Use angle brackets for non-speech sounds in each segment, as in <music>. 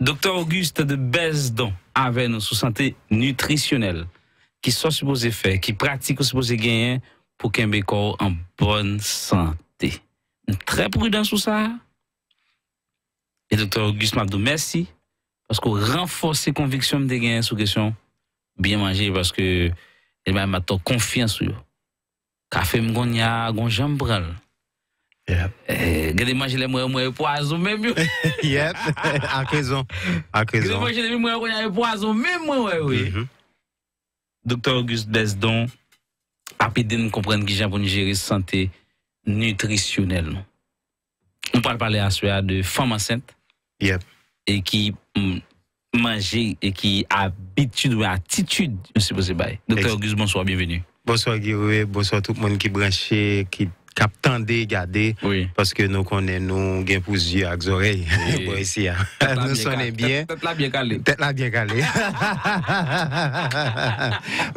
Docteur Auguste de avec avait sous santé nutritionnelle qui sont supposée faire, qui pratique ou supposés gagner pour qu'un corps en bonne santé. Très prudent sur ça. Et docteur Auguste Mabdou, merci parce qu'on renforce ses convictions de gagner sur question bien manger parce que il ben, m'a maintenant confiance sur. Café m'gonya, bral eh, e <laughs> yep. Gade manje le mwen mwen poazon mèm yo. Yep, À Gade manje le mwen e mwen poazon mèm mm-hmm. mwen wè wè. Docteur Auguste Besdon, apide nou komprende ki jan pou nou jere sante nutrisyonel nou. Nou pal pale aswe a de femmes enceintes. Yep. E ki mm, manje, e ki habitude ou attitude mwen se pose baye. Auguste, bonsoir, bienvenue. Bonsoir Guy, bonsoir tout le monde qui branche, qui cap tendez garder oui. parce que <laughs> hein. <laughs> nous connais nous gain pour yeux oreilles oui. ici nous sonnons bien tête là bien calé tête là bien calé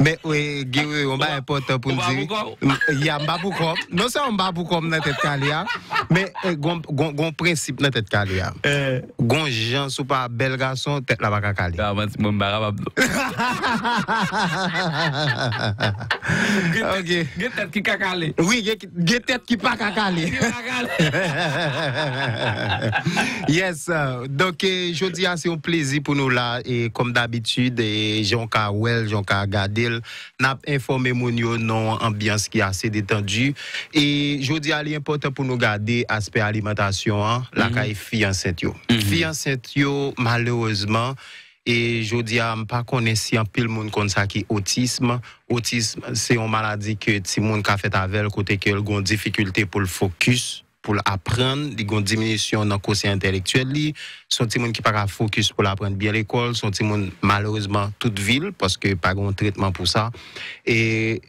<laughs> mais oui gué on va important pour nous dire il y a pas pour comme non c'est on va pour comme dans tête calé hein, mais euh, gon gon principe dans tête calé hein. euh. gon gens sont pas bel garçon tête là pas calé avant ah, moi OK gué tête qui calé oui gué qui pas calé. <laughs> yes, donc eh, je dis ah, c'est un plaisir pour nous là et comme d'habitude eh, Jean Carwell, Jean Gadel n'a informé mon non ambiance qui est assez détendue et je dis c'est ah, important pour nous garder aspect alimentation hein. la mm -hmm. fille enceinte Fille yo malheureusement E jodi a m pa konensi an pil moun kon sa ki otisme. Otisme se yon maladi ke ti moun ka fet ave l kote ke yon goun difikulte pou l fokus pou l apren, li goun diminisyon nan kose intelektuel li, son ti moun ki pa ka fokus pou l apren biye l ekol, son ti moun malorizman tout vil, paske pa goun tretman pou sa. E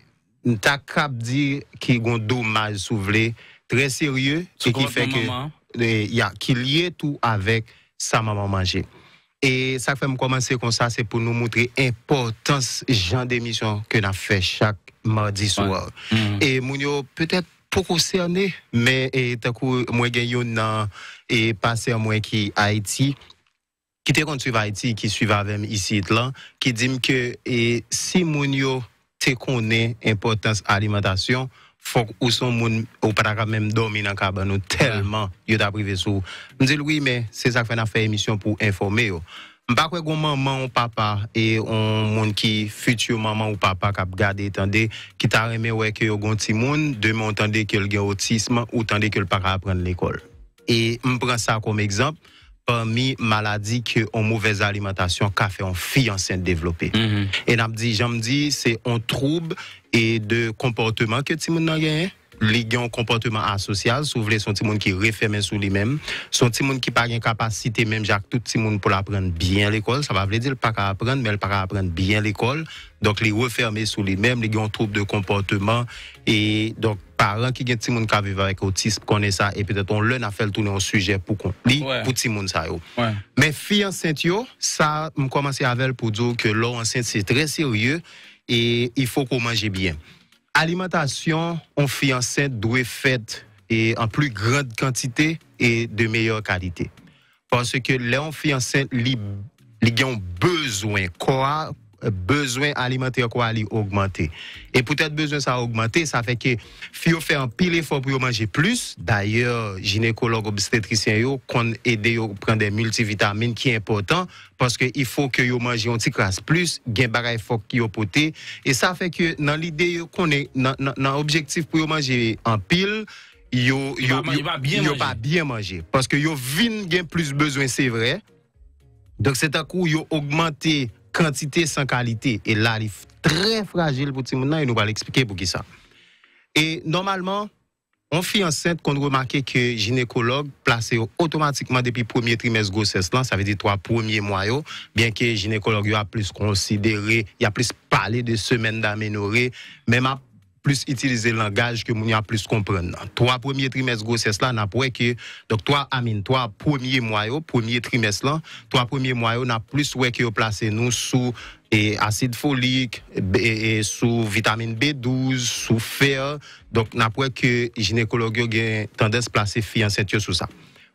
n ta kap di ki yon domaj sou vle, tre sirye, ki liye tou avek sa maman manje. Et ça fait me commencer comme ça, c'est pour nous montrer l'importance genre d'émission que nous fait chaque mardi soir. Mm. Et Mounio, peut-être pour concerner, mais tant que moi gagne dans et passé moi qui Haïti qui était contre suivre Haïti qui suivait avec ici là qui dit que si Mounio te connaît de l'alimentation, faut ou son moun ou pas quand même dormir dans cabane nous tellement mm. yo t'a privé sous me dit oui mais c'est ça qu'on a fait émission pour informer yo pas quoi maman ou papa et on monde qui futur maman ou papa qui a gardé tendez qui t'a aimé ouais que yo gon petit monde mon tendez que le autisme ou tendez que le pas apprendre l'école et on prend ça comme exemple parmi maladies que une mauvaise alimentation qu'a fait une fille enceinte développée. Mhm. Et n'a dit, j'me dit, c'est un trouble et de comportement que tu a ont un comportement asocial, souvle son ti qui referment sur lui mêmes sont des gens qui qui pas une capacité, même, j'ai tout le monde pour apprendre bien l'école, Ça va dire qu'ils ne peuvent pas apprendre, ils ne peuvent apprendre bien l'école, donc refermés sur les mêmes ils ont un trouble de comportement, et donc parents qui ont des gens qui vivent avec autisme connaissent ça, et peut-être on leur a fait le tourner au sujet pour qu'on tout pour ces gens Mais fille enceinte yo, ça m'komanse avec pour dire que l'eau enceinte c'est très sérieux, et il faut qu'on mange bien alimentation, on fait enceinte doit faite et en plus grande quantité et de meilleure qualité. Parce que là, on fait enceinte, ont besoin, quoi besoin alimentaire quoi va augmenter et peut-être besoin ça augmenter ça fait que vous fait un pile effort pour manger plus d'ailleurs gynécologue obstétricien yo qu'on aide yo prendre des multivitamines qui est important parce que il faut que yo mange un petit crasse plus gain bagaille faut qui poté et ça fait que dans l'idée qu'on est dans objectif pour manger en pile yo yo yo pas bien manger parce que yo vinn gain plus besoin c'est vrai donc c'est un coup yo augmenter quantité sans qualité. Et là, il est très fragile pour monde et nous va l'expliquer pour qui ça. Et normalement, on fait enceinte qu'on remarque que gynécologue placé automatiquement depuis premier trimestre grossesse ça veut dire trois premiers mois bien que gynécologue a plus considéré, il a plus parlé de semaines d'aménorée. même à plus utiliser le langage que nous a plus comprendre. Trois premiers trimestres grossesse là, n'a que donc trois amine, trois premiers mois premier trimestre là, trois premiers mois a plus ouais que placé nous sous eh, acide folique et, eh, eh, sous vitamine B12, sous fer. Donc n'a pas que gynécologue a tendance à placer fille enceinte ça.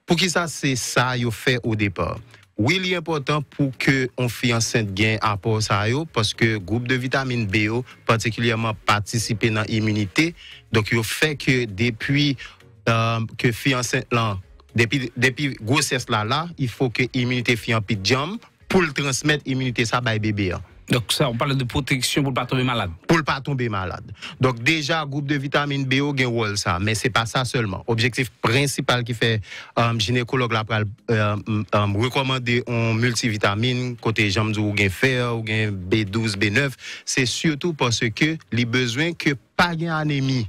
Pour qui ça c'est ça yo fait au départ. Oui, il est important pour que on fie enceinte gain apport parce yo, que groupe de vitamine B particulièrement, participer dans l'immunité. Donc, il fait que depuis euh, que euh, la grossesse, il faut que l'immunité fie en pour transmettre pour transmettre transmettre bébé. sa hein. bébé on parle de protection pour ne pas tomber malade pas tomber malade. Donc déjà, groupe de vitamine B au un rôle ça, mais n'est pas ça seulement. Objectif principal qui fait euh, gynécologue là euh, euh, recommander un multivitamine côté jambes ou gain fer ou gain B12, B9, c'est surtout parce que les besoins que pas gain anémie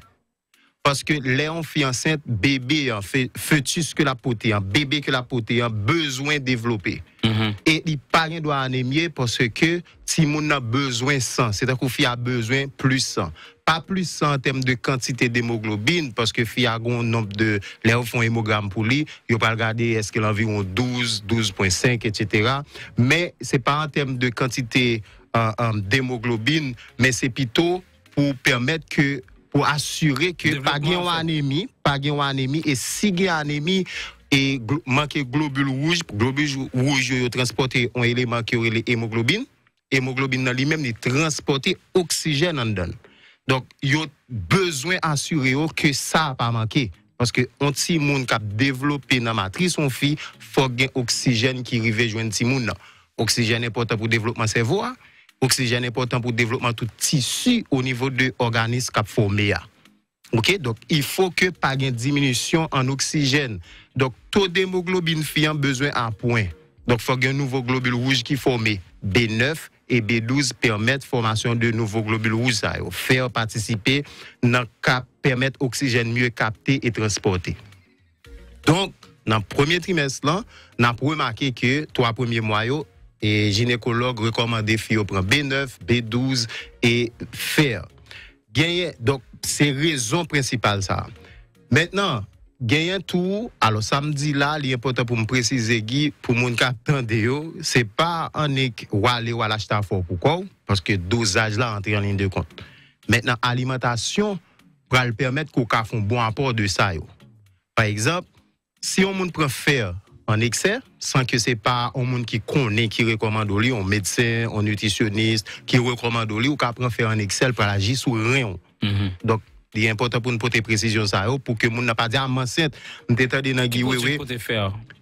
parce que les enfants enceinte, bébé, en fœtus que la potée, en bébé que la potée, un besoin développé. Et mm-hmm. il Et les parents doivent anémier parce que si mon a besoin sang, c'est-à-dire fille a besoin plus sang. Pas plus sang en termes de quantité d'hémoglobine, parce que fille a un nombre de. Les hémogramme pour lui, ils pas regarder est-ce qu'elle a environ 12, 12,5, etc. Mais c'est pas en termes de quantité d'hémoglobine, mais c'est plutôt pour permettre que pour assurer que pas gagne anémie, pas gagne anémie et si gagne anémie et manque manquer globule rouge, globule rouge yo transporter un élément qui est l'hémoglobine, hémoglobine dans lui-même il transporter oxygène en dedans. Donc y a besoin assurer que ça pas manquer parce que on petit monde qui a développé dans matrice on fait faut gain oxygène qui rive joindre petit monde. Oxygène important pour développement cerveau. Hein. Oxygène important pour le développement tout tissu au niveau de l'organisme qui formé. OK? Donc, il faut que pas une diminution en oxygène. Donc, taux d'hémoglobine a besoin à point. Donc, il faut un nouveau globule rouge qui formé. B9 et B12 permettent formation de nouveaux globules rouges. Faire participer, dans cap, permettre oxygène mieux capté et transporté. Donc, dans le premier trimestre, là, on a remarqué que trois premiers mois, et gynécologue recommandé filles prend B9, B12 et fer. donc c'est raison principale ça. Maintenant, gagné tout, alors samedi là, l'important pour me préciser Guy, pour mon capitaine, ce c'est pas un nick ou aller ou l'acheter fort pourquoi Parce que dosage là entre en ligne de compte. Maintenant, alimentation pour permettre qu'on fasse un bon apport de ça Par exemple, si on prend fer en excès, sans que c'est pas un monde qui connaît, qui recommande au lit, un médecin, un nutritionniste, qui recommande au lit, ou qui faire en excel pour agir sur rien. Mhm. Donc, il est important pour nous porter précision ça, oh, pour que nous n'a pas dit, ah, m'enceinte, m'étais dans oui, oui.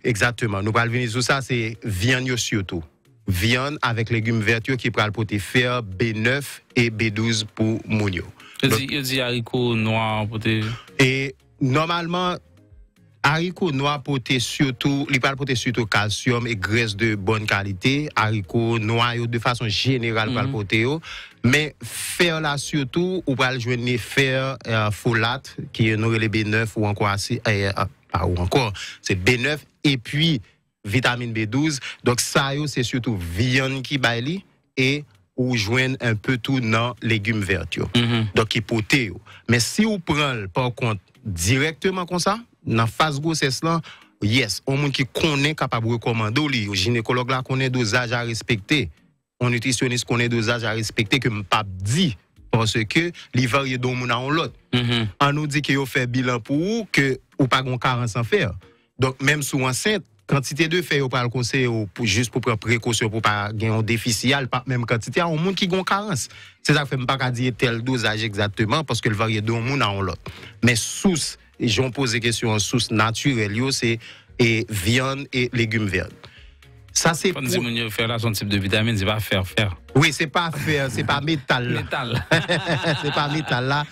Exactement. Nous parlons venir sur ça, c'est viande surtout. Viande avec légumes vertueux qui prennent poté faire B9 et B12 pour mounio. Il dit haricots noirs pour Et normalement, Haricot noir pote surtout, li surtout calcium et graisse de bonne qualité. Haricot noir de façon générale mm Mais fer là surtout, ou pral joindre fer euh, folate qui est nourri le B9 ou encore euh, euh, assez ou encore c'est B9 et puis vitamine B12. Donc ça c'est surtout viande qui baille et ou joindre un peu tout dans légumes verts. Mhm. Donc qui pote Mais si vous prenez par contre directement comme ça dans phase grossesse là, yes, on monde qui connaît capable recommander li, gynécologue là connaît dosage à respecter, on nutritionniste connaît dosage à respecter que pas dit parce que les varie d'un monde à l'autre. Mm-hmm. On nous dit qu'il fait bilan pour ou que ou pas gon carence en fer. Donc même sous enceinte Quantité de fer, pas le conseil, juste pour prendre précaution, pour pas gagner un déficit, pas même quantité, a un monde qui a carence. C'est ça que je ne peux pas dire tel dosage exactement, parce que le varie d'un monde à l'autre. Mais sous j'en pose questions en source naturelle, c'est et viande et légumes verts. Ça, c'est. Quand pour... on fait là, son type de vitamine, c'est pas faire, faire. Oui, c'est pas fer, euh, c'est pas métal. métal. <laughs> c'est pas métal là.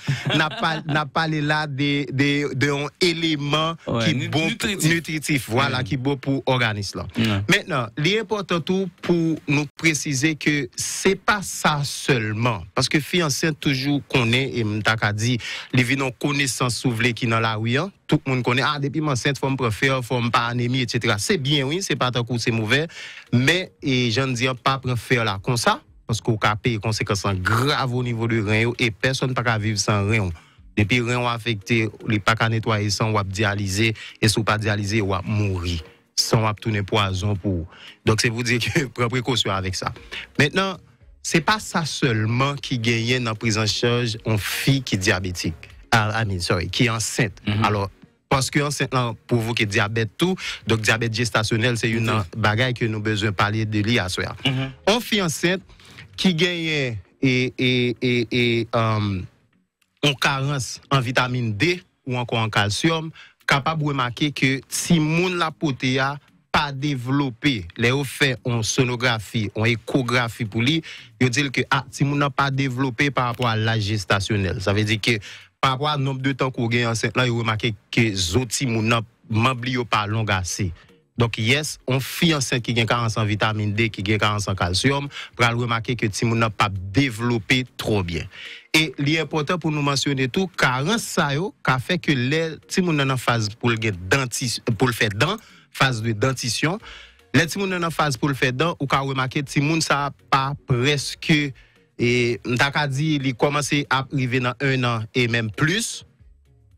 N'a parlé là des des, de, un élément qui bon voilà qui bon pour organisme mm. Maintenant, l'important tout pour nous préciser que c'est pas ça seulement parce que fiancé toujours connaît et m'ta dit les vinon connaissance souvelé qui dans la rue hein. tout le monde connaît ah depuis mon enceinte faut me préfère faut me pas anémie etc. C'est bien oui, c'est pas tant c'est mauvais mais et j'en dis hein, pas préfère là comme ça parce qu'on a payé conséquences graves au niveau du rein et personne pas peut vivre sans rein. Depuis rein affecté, les pas qu'à nettoyer sans ou dialyser et si pas dialyser ou mourir sans tourner poison pour. Donc c'est vous dire que <laughs> prenez précaution avec ça. Maintenant, c'est pas ça seulement qui gagne dans la prise en charge en fille qui est diabétique. Ah, I qui est enceinte. Mm-hmm. Alors parce que enceinte qui diabète tout, donc diabète gestationnel c'est une mm-hmm. bagaille que nous besoin parler de l'IA. Mm mm-hmm. On fille enceinte qui gagne et, um, en carence en vitamine D ou encore en calcium, capable de remarquer que si moun la pas développé, les fait en sonographie, en échographie pour lui, il dit que ah, si moun n'a pas développé par rapport à la gestationnelle. Ça veut dire que par rapport au nombre de temps qu'on gagne enceinte, là, il remarque que zoti ne n'a pas longue assez. Donc, yes, on fait qui gagne carence en vitamine D, qui gagne carence en calcium, pour remarquer que Timoun n'a pas développé trop bien. Et l'important pour nous mentionner tout, carence ça, a fait que les Timoun en phase pour le pour le faire dent, phase de dentition, les Timoun en phase pour le faire dent, ou remarquer remarqué Timoun ça pas presque, et d'accord dit, il commencé à arriver dans un an et même plus,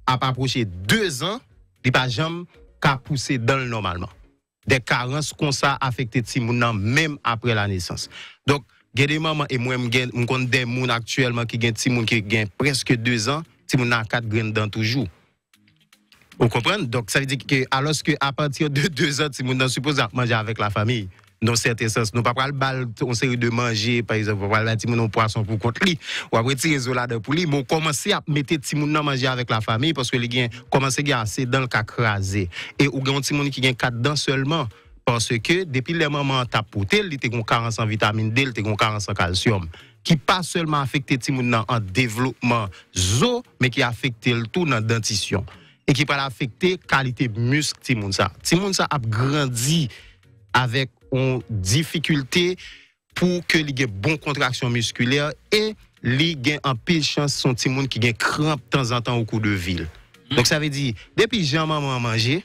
à approcher deux ans, il pas jamais poussé pousser dans le normalement des carences comme ça affecter Timounan même après la naissance. Donc, il y a des mamans et moi, je compte des gens actuellement qui ont qui presque deux ans, Timoun a quatre graines dans toujours. Vous comprenez? Donc, ça veut dire que, alors que à partir de <laughs> deux ans, Timoun supposé manger avec la famille dans certains sens. Nous ne pas le bal, on série de manger, par exemple, on va petit mon poisson pour contre lui, ou après tirer zola de pour lui, mais on commence à mettre petit mon manger avec la famille parce que les gens commencent à assez dans le cas crasé. Et on grand petit monde qui a 4 dents seulement. Parce que depuis les moments tapoter, il était carence en vitamine D, il était carence en calcium qui pas seulement affecté Timoun en développement zo, mais qui affecte le tout dans la dentition. Et qui peut affecter la qualité muscle de ça. Timoun a grandi avec ont difficulté pour que les aient bonne contraction musculaire et les gens en pile sont gens qui ont crampes de temps en temps au cours de ville. Hmm. Donc ça veut dire, depuis que maman mangé,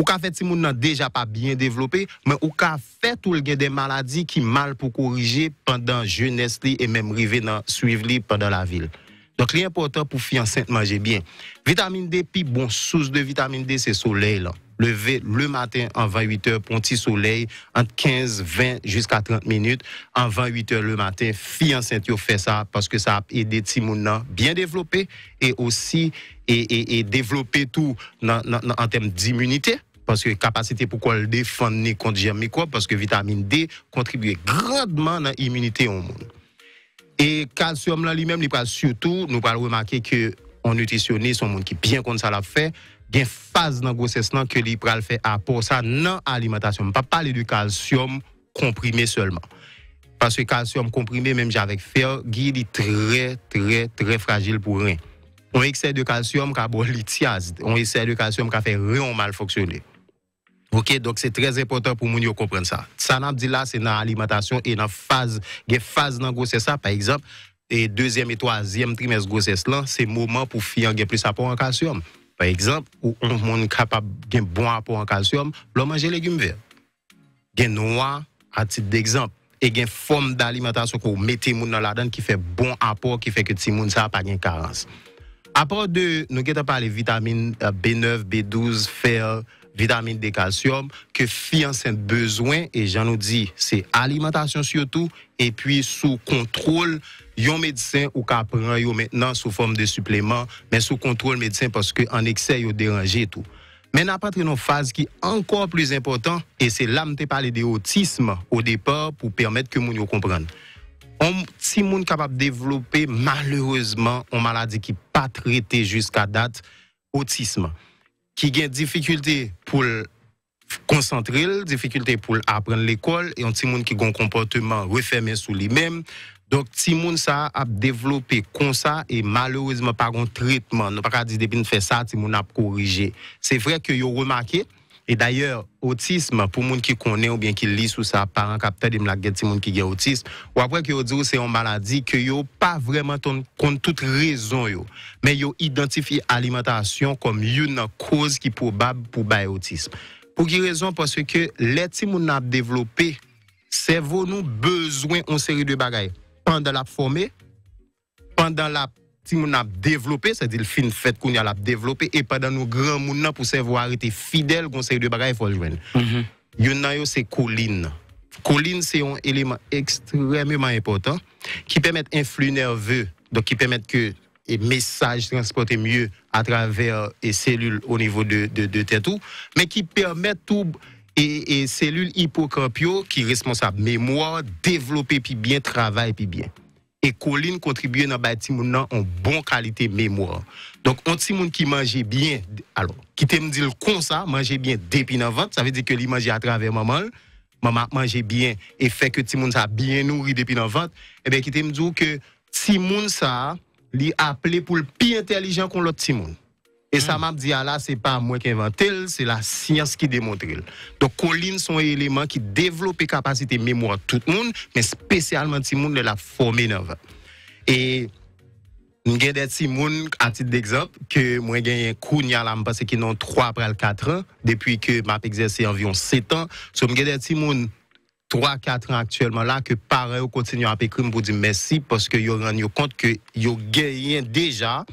ou qu'a fait n'a déjà pas bien développé, mais ou qu'a fait tout le des maladies qui mal pour corriger pendant jeunesse et même river dans suivre pendant la ville. Donc l'important pour enceinte manger bien. Vitamine D puis bon source de vitamine D c'est soleil levé le matin en 28 heures pour un petit soleil, entre 15, 20 jusqu'à 30 minutes, En 28 heures le matin. Fille enceinte, yo fait ça parce que ça a aidé à bien développé et aussi et, et, développer tout en termes d'immunité parce que capacité pourquoi le défendre ni contre jamais quoi parce que vitamine D contribue grandement à l'immunité au monde. Et calcium là lui-même, il parle surtout nous allons remarquer que en nutritionniste, son monde qui bien contre ça l'a fait, gen faz nan gòses nan ke li pral fè apò sa nan alimentasyon, pa pali de kalsyon komprimè solman. Pasè kalsyon komprimè, mèm javek fè, gè li trè, trè, trè fragil pou rè. On yè kse de kalsyon ka bon li tiaz, on yè kse de kalsyon ka fè rè yon mal foksyonè. Ok, dok se trè zè potèr pou moun yo komprèn sa. Tsa nan apdi la, se nan alimentasyon e nan faz, gen faz nan gòses sa, par exemple, e 2èm e 3èm trimèz gòses lan, se mouman pou fiyan gen plus apò an kalsyon. Par exemple, ou on monde capable d'un bon apport en calcium, l'on manger légumes verts. Gen noix à titre d'exemple et une forme d'alimentation qu'on mette moun dans la dent qui fait bon apport qui fait que gens moun ça pas une carence. part de nous par parlé vitamines B9, B12, fer, vitamine D, calcium que filles ont besoin et j'en nous dit c'est alimentation surtout et puis sous contrôle yon médecin ou ka maintenant sous forme de supplément, mais sous contrôle médecin parce que en excès yo dérangé tout. Mais n'a pas une phase qui est encore plus importante, et c'est là que parlé l'autisme au départ pour permettre que moun comprenne. On si moun capable de développer malheureusement une maladie qui pas traitée jusqu'à date, autisme, qui a difficulté pour concentrer, difficulté pour apprendre l'école, et un petit monde qui a un comportement refermé sur lui-même, donc, si moun ça a développé comme ça et malheureusement par un traitement, nous pas dire depuis nous fait ça, si moun a corrigé. C'est vrai que yo remarqué et d'ailleurs autisme pour gens qui connaît ou bien qui lit sous sa parent capteur de la si moun qui a autisme ou après que yo dit que c'est une maladie que yo pas vraiment compte toute raison yo, mais yo identifie alimentation comme une cause qui probable pour l'autisme. Pour quelle raison parce que les moun a développé cerveau nous besoin en série de choses pendant la formée pendant la si développée, développé, c'est-à-dire le fin fait qu'on a développé, et pendant nos grands mounans pour savoir être fidèle conseil de bagaille, il faut le joindre. Mm-hmm. yo, c'est colline. Colline, c'est un élément extrêmement important qui permet un flux nerveux, donc qui permet que les messages transportés mieux à travers euh, les cellules au niveau de, de, de tête, mais qui permet tout et, cellules cellule hippocampio qui responsable mémoire, développer puis bien travail puis bien. Et colline contribue à bâti en bonne qualité mémoire. Donc on ti qui mangeait bien alors qui te me dit con ça manger bien depuis dans ventre, ça veut dire que il à travers maman, maman mangeait bien et fait que ti monde ça bien nourri depuis dans et eh bien qui te me dit que ti ça li appelé pour le plus intelligent qu'on l'autre petit et ça mm. m'a dit, ah, là, c'est pas moi qui invente, c'est la science qui démontre. Donc, collines sont un élément qui développe capacité mémoire tout le monde, mais spécialement tout le monde l'a formé dans Et, à tout des monde, à titre d'exemple, que moi j'ai un coup, je pense qu'ils ont 3 après 4 ans, depuis que j'ai exercé environ 7 ans. Donc, à tout des monde, 3-4 ans actuellement là, que pareil, on continue à écrire pour dire merci parce que ont rendu compte que ont gagné déjà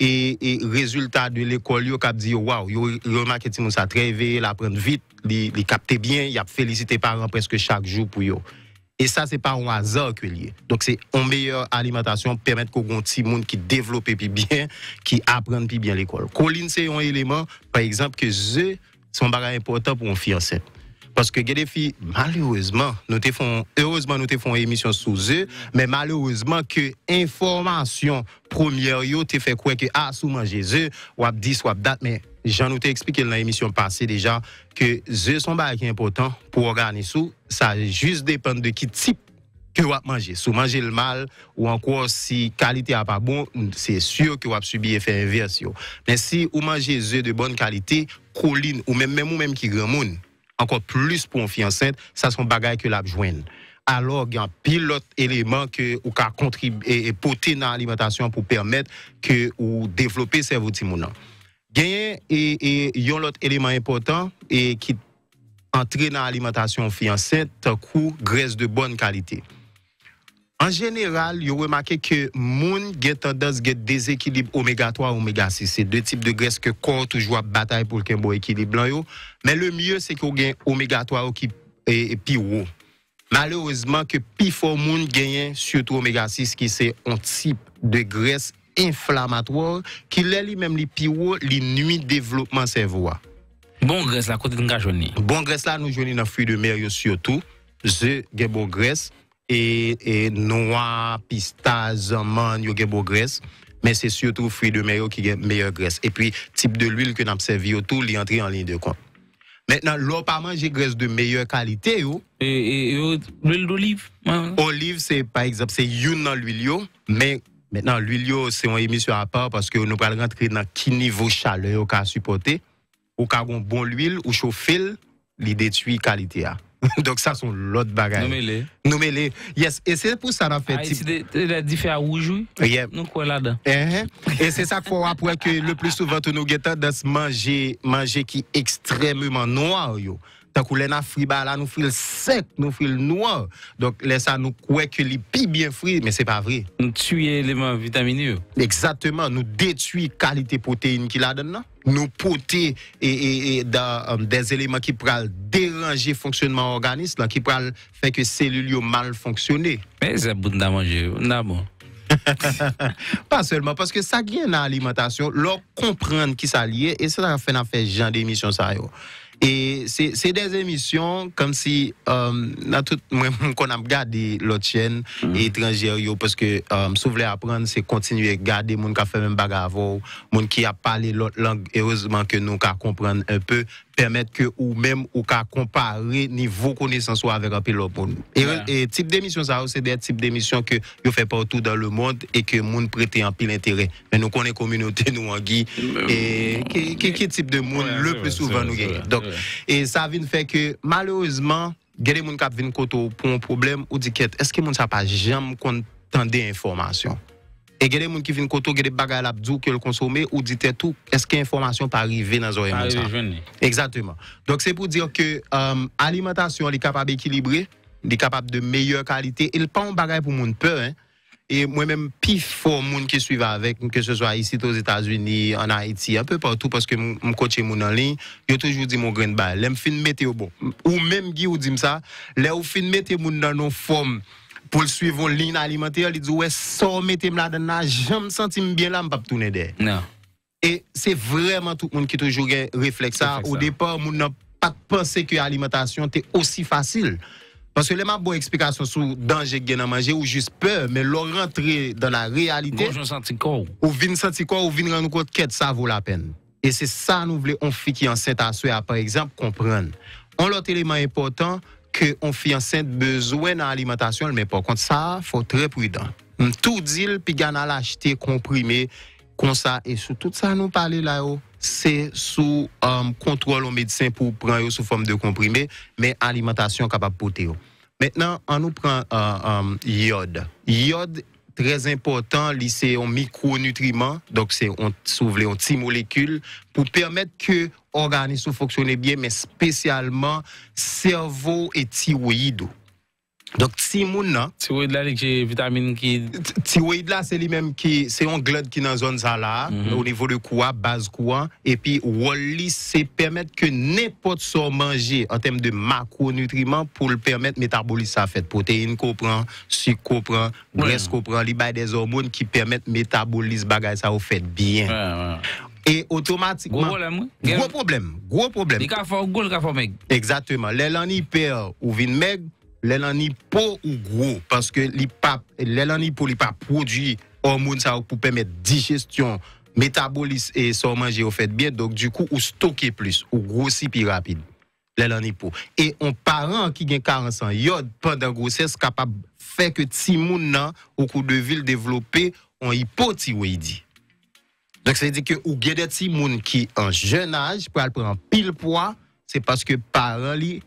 et, et résultat de l'école, ils ont dit waouh, ils ont remarqué que ça très éveillé, ils vite, ils captent bien, ils ont félicité les parents presque chaque jour pour eux. Et ça, ce n'est pas un hasard que lié. Donc, c'est une meilleure alimentation permettre qu'on ait petit monde qui développe plus bien, qui apprend puis bien l'école. Colline, c'est un élément, par exemple, que je, c'est un bagage important pour un fiancé. Parce que des malheureusement, nous te font, heureusement, nous te font émission sous eux, mais malheureusement, que information première, yo, te fait croire que, ah, sous manger eux, ou à 10, ou date, mais j'en nous expliqué dans l'émission passée déjà que eux sont pas important pour organiser ça juste dépend de qui type que vous manger. Si vous mangez le mal ou encore si la qualité n'est pas bonne, c'est sûr que vous subir effet inversion. Mais si vous mangez des de bonne qualité, colline ou même même ou même qui grand encore plus pour une fille enceinte, ça sont bagage que la Alors, il y a un pilote élément que ou ka contribuer et porter dans l'alimentation pour permettre que ou développer ces timoun. Il et a un autre élément important et qui entraîne dans l'alimentation fille enceinte, la graisse de bonne qualité. An jeneral, yo remake ke moun gen tendans gen dezekilib omega 3 ou omega 6. Se de tip bon de gres ke kon toujwa batay pou lken bo ekilib lan yo. Men le mye se ke ou gen omega 3 ou ki piwo. Malerouzman ke pi for moun genyen syotou omega 6 ki se on tip de gres inflamatouor ki lè li mèm li piwo li nwi devlopman se vwa. Bon gres la kote nga jouni? Bon gres la nou jouni nan fwi de mer yo syotou. Ze gen bon gres. et, e, noix, pistache, mangue, yo gen beau graisse. Mais c'est surtout fruits de mer qui ont meilleure graisse. Et puis, type de l'huile que nous servi tout, il entre en ligne de compte. Maintenant, l'eau pas manger graisse de meilleure qualité. Et, e, e, l'huile d'olive. Olive, c'est par exemple, c'est une dans l'huile. Mais maintenant, l'huile, c'est une émission à part parce que nous pas rentrer dans qui niveau chaleur au peut supporter. Ou quand on bon l'huile, ou chauffer, l'idée la qualité. <laughs> Donc ça, sont l'autre bagage. Nous les Yes. Et c'est pour ça qu'on fait... Ah, Il a différents rouges. Nous, quoi là-dedans. Uh-huh. Et c'est ça qu'on faut que le plus souvent, nous avons tendance manger, manger qui est extrêmement noir. Yo. Tant les friba là, nous frit sec, nous frit noir. Donc, les ça nous croit que les pi bien frit, mais c'est pas vrai. Nous tuons éléments vitamineux. E. Exactement, nous détruisons la qualité protéine qu'il a dedans nous proté et, euh, des éléments qui pourraient déranger le fonctionnement de l'organisme, qui pourraient faire que les cellules mal fonctionner. Mais c'est bon de manger, bon. <laughs> pas seulement, parce que ça vient dans l'alimentation, leur comprendre qui ça lié, et ça fait un genre d'émission ça. Et c'est des émissions comme si, euh, <laughs> qu'on a regardé l'autre chaîne mm parce que euh, si apprendre, c'est continuer à garder les gens qui fait même bagarre, les gens qui a parlé l'autre langue, heureusement que nous comprendre un peu, permettre que ou même ou qu'à comparer niveau connaissance avec un pilote pour nous. Et, type d'émission ça c'est des types d'émissions que vous fait partout dans le monde et que monde prête un pile intérêt. Mais nous connaissons communauté nous en et qui, qui, type de monde le plus souvent nous gagne. Donc et ça vient faire que malheureusement il y a des gens qui viennent pour un problème ou dit est-ce que monde ça pas jamais qu'on d'informations ?» Et il y a des gens qui viennent côté, qui des bagages à l'abdou que le consommer ou dit tout, est-ce que l'information pas arrivée dans les Exactement. Donc c'est pour dire que l'alimentation um, est capable d'équilibrer, est capable de meilleure qualité. Il pas un bagage pour monde peur. Hein. Et moi-même, pif, fort monde qui suivent avec, que ce soit ici aux États-Unis, en Haïti, un peu partout, parce que mon coach mon en ligne, je toujours dit mon grain de balle. fin météo bon. Ou même, Guy, ou dit ça, l'aime fin météo mon dans nos formes pour le suivre en ligne alimentaire, il dit ouais, ça mettez là dedans, jambe, senti bien là, je ne peux pas tourner derrière. Non. Et c'est vraiment tout le monde qui toujours réflexe ça. Au départ, on n'a pas pensé que l'alimentation était aussi facile. Parce que les m'a bonnes explications sur le danger que à manger ou juste peur, mais leur rentrer dans la réalité. Ou vin sentir quoi, ou dans rendre compte que ça vaut la peine. Et c'est ça nous voulons on fait qui enceinte à par exemple comprendre. Un autre élément important, on fait enceinte besoin d'alimentation, mais par contre ça, faut très prudent. Mm, tout dit, puis gana l'acheter comprimé comme ça et sous tout ça nous parler là oh, c'est sous um, contrôle au médecin pour prendre sous forme de comprimé, mais alimentation capable de porter. Oh. Maintenant, on nous prend l'iode. Euh, um, iode très important, c'est un micronutriment, donc c'est on petite les molécules pour permettre que l'organisme fonctionne bien, mais spécialement cerveau et thyroïde. Donc, si moun Thyroïde là, c'est vitamines qui. Thyroïde là, c'est lui-même qui. C'est un glande qui est dans zone ça là, mhm. au niveau de quoi, base quoi. Et puis, Wally, c'est permettre que n'importe quoi mangé en termes de macronutriments pour le permettre métaboliser ça fait. Protéines qu'on prend, sucre qu'on prend, graisse qu'on prend, il y des hormones qui permettent métaboliser bagage ça au fait bien. Et automatiquement. Gros problème. Gros problème. Gros problème. Il de Exactement. L'élan hyper ou vin maigre Lè lan nipo ou gro, paske lè lan nipo li pa prodwi hormoun sa wak pou pèmèt digestyon, metabolis, e sa wamanje ou fèd bie, donk du kou ou stoke plus, ou gro si pi rapide. Lè lan nipo. E on paran ki gen karensan yod pandan grosè, skapab fèk ti moun nan, ou kou de vil devlopè, on ipo ti wè ydi. Donk se di ke ou gède ti moun ki an jenaj, pral pran pil pwa, se paske paran li...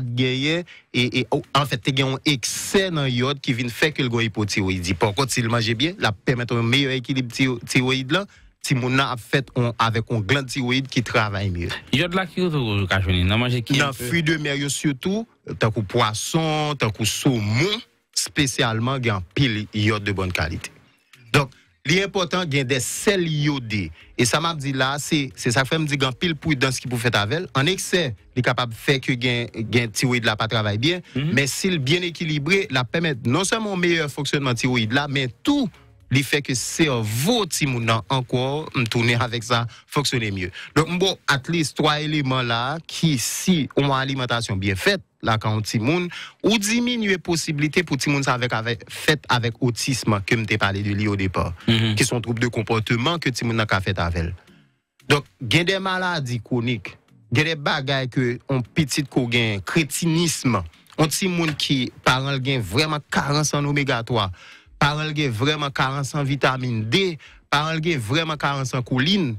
de et, e, en fait il y a un excès dans qui vient faire que le hypothyroïdie. Par contre, s'il mange bien, la permet un meilleur équilibre thyroïde Si mon a fait avec un gland thyroïde qui travaille mieux. qui au fruits de mer surtout, tant poisson, saumon, spécialement il y pile de bonne qualité. L'important, il y a des sels iodés. Et ça m'a dit là, c'est ça fait me dire un pile pour dans ce qui peut faire avec. En excès, il est capable de faire que gain thyroïde là pas travaille bien, mhm. mais s'il bien équilibré, la permet non seulement un meilleur fonctionnement thyroïde là, mais tout le fait que c'est cerveau qui encore tourner avec ça fonctionner mieux. Donc bon, at least trois éléments là qui si on a alimentation bien faite ou diminuer possibilité pour Timoun avec, avec, fait avec autisme, que je parlé de lui au départ, mhm. qui sont troubles de comportement que Timoun n'a fait avec. Donc, il y a des maladies chroniques, il y a des bagailles que on petite qu'on gagne, crétinisme, on Timoun qui, parents, gagne vraiment carence en oméga 3, parents, gagne vraiment carence en vitamine D, parents, ont vraiment carence en choline.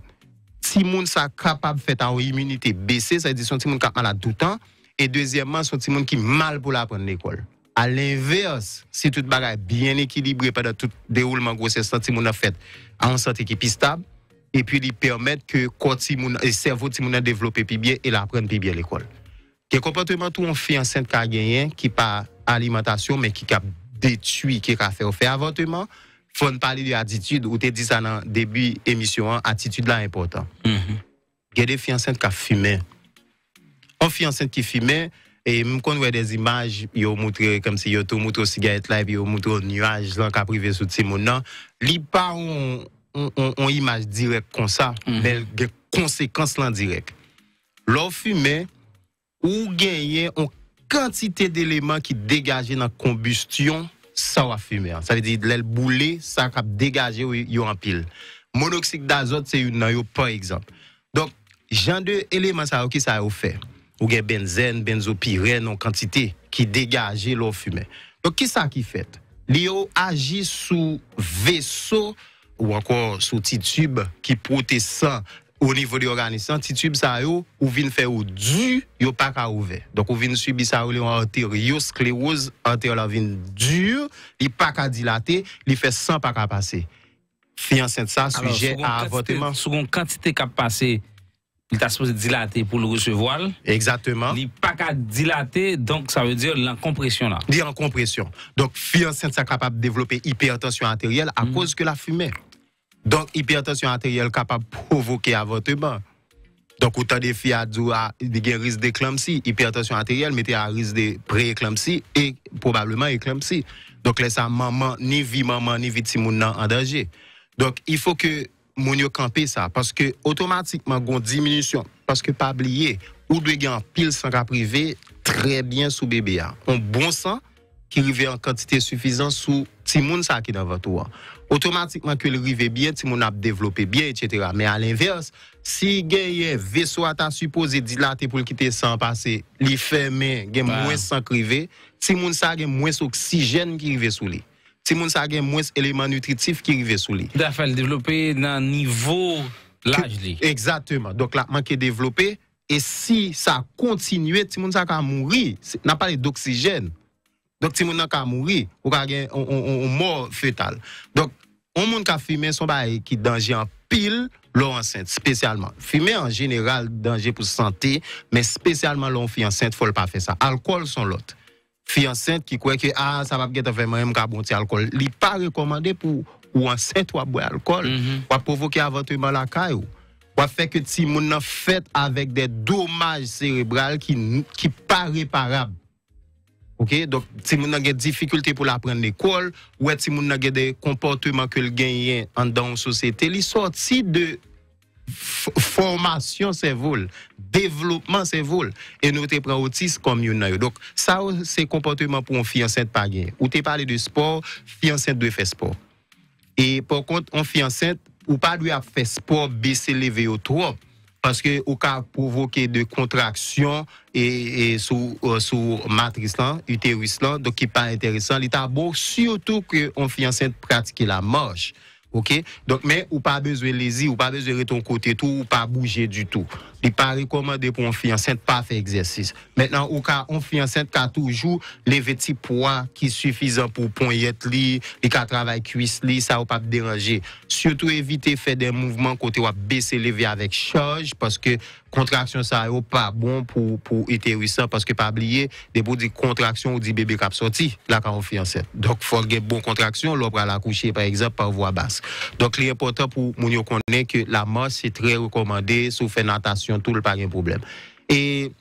Timoun ça capable de faire immunité baisser, ça à dire son Timoun qui malade tout le temps E dezyèmman, son ti moun ki mal pou la apren l'ekol. A l'inverse, si tout bagay bien ekilibre, pa da tout dehoulman gwo se son ti moun a fèt an sante ki pi stab, e pi li pèrmèt ke kòt ti moun, e servo ti moun a devlopè pi bie, e la apren pi bie l'ekol. Ke kompantouman tou an fi an sent ka genyen, ki pa alimentasyon, men ki ka detui, ki ka fè ou fè avantouman, fon pali di atitude, ou te disa nan debi emisyon an, atitude la impotant. Gè mm-hmm. de fi an sent ka fume an, confiance qui filmait. Et même quand on voit des images, ils ont montré comme si ils tout montré cigarette live. ils ont montré nuages. nuage là qui a sous ces mots-là. pas on, on, on, image directe comme ça, mm -hmm. mais des conséquences là direct. L'offre fumée, ou gagner une quantité d'éléments qui dégagent dans la combustion, ça va fumer. Hein. Ça veut dire que l'aile boulée, ça va dégager en pile. Monoxyde d'azote, c'est une par exemple. Donc, genre d'éléments ça, qui ça a fait ou gen benzène, benzopyrène en quantité qui dégage l'eau fumée. Donc, qui ça qui fait? L'eau agit sous vaisseau ou encore sous titube qui protège au niveau de l'organisme. Titube ça yo, ou vient faire ou du, yo pas qu'à ouvrir. Donc, ou vient subir ça ou artériosclérose, artère la vient dure, il pas qu'à dilater, il fait sans pas qu'à passer. Fiancé ça, sujet à avortement. Selon quantité a passé, il t'a supposé dilater pour le recevoir. Exactement. Il pas qu'à dilater, donc ça veut dire l'incompression. compression là. Il en compression. Donc, fille enceinte, ça capable de développer hypertension artérielle à mm. cause que la fumée. Donc, hypertension artérielle capable de provoquer avortement. Donc, autant des filles à des risque d'éclampsie, hypertension artérielle, mettez à risque de pré-éclampsie et probablement éclampsie. Donc, là, ça, maman, ni vie maman, ni vie en danger. Donc, il faut que Moun yo kampe sa, paske otomatikman goun diminisyon, paske pa bliye, ou dwe gen an pil sankap rive, trebyen sou bebe a. Moun bon san ki rive an kantite sufizan sou ti moun sa ki nan vato a. Otomatikman ke li rive byen, ti moun ap devlope byen, etc. Me al envers, si gen yon veso ata supose dilate pou li kite san pase, li fe men gen moun sankrive, ti moun sa gen moun sou ksijen ki rive sou li. Ti moun sa gen mwes eleman nutritif ki rive sou li. Da fel, devlope nan nivou laj li. Eksateman. Dok la, manke devlope. E si sa kontinue, ti moun sa ka mwori. Nan pale d'oksijen. Dok ti moun nan ka mwori. Ou ka gen, ou mor fetal. Dok, ou moun ka fime, son ba e ki denje an pil lor ansente. Spesyalman. Fime an general denje pou sante. Men spesyalman lor ansente, fol pa fe sa. Alkol son lote. Fiancée qui croit que ah, ça va peut-être même qu'à bon alcool. Il n'est pas recommandé pour ou enceinte ou à boire alcool. Mm provoquer avortement la caille. Ou à faire que si moun en fait avec des dommages cérébraux qui, qui pas réparables. OK? Donc, si moun avez des difficultés pour l'apprendre l'école, ou si moun avez des comportements que le gagne en dans société, il sorti de formation cerveau développement vol et nous te prend autisme comme une donc ça c'est comportement pour un par pas gain ou t'es parlé de sport fiancée de doit faire sport et par contre on fiancée ou pas doit faire sport baisser lever VO3, parce que au cas provoquer de contractions et, la sous euh, sous matrice là utérus là donc qui pas intéressant est bon surtout que on fiancée pratique la marche OK Donc mais ou pas besoin y, ou pas besoin de ton côté tout, ou pas bouger du tout. Il pas recommandé pour une enceinte pas faire exercice. Maintenant ou cas on fiancé qu'a toujours les petits poids qui suffisant pour poignette li, les travail cuisse li, ça ou pas déranger. Surtout éviter faire des mouvements côté ou baisser lever avec charge parce que contraction ça n'est pas bon pour pour utérus parce que pas oublier des bouts de contraction ou dit bébé qui sorti là quand on enceinte. Donc faut une bonne contraction, à la coucher par exemple par voie basse. Donc, l'important est important pour nous c'est que la mort, est très recommandée, sous fait natation, tout le pas un problème. Et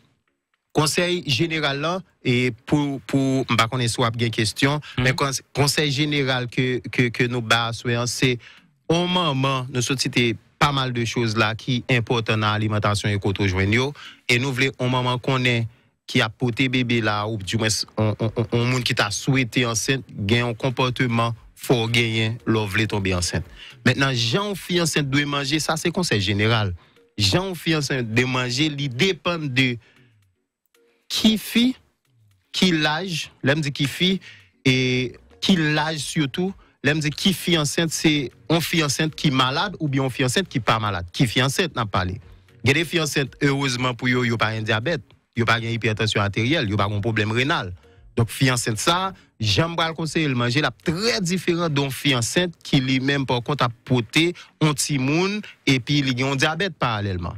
conseil général et pour, pour, bah, qu'on soit bien question, mm-hmm. mais conseil, conseil général que, que, que nous bas c'est au moment, nous société pas mal de choses là qui important dans l'alimentation et qu'on et nous voulons au moment qu'on est qui a porté bébé là, ou du moins, on, on, on, monde qui t'a souhaité enceinte, gagne un comportement faut gagner, l'ovle tomber enceinte. Maintenant, Jean fille enceinte doit manger, ça c'est conseil général. Jean fille enceinte doit manger, il dépend de qui fille, qui l'âge, L'homme dit qui fille, et qui l'âge surtout. L'homme dit qui fit enceinte, c'est on fille enceinte qui malade ou bien on fille enceinte qui pas malade. Qui fille enceinte n'a parlé. Il y a heureusement pour eux, ils n'ont pas un diabète, ils n'ont pas une hypertension artérielle, ils n'ont pas un problème rénal. Donc, filles enceinte, ça, j'aime bien le conseiller de manger, la très différent d'une fille qui lui-même, par contre, a porté un petit monde et puis il a un diabète parallèlement.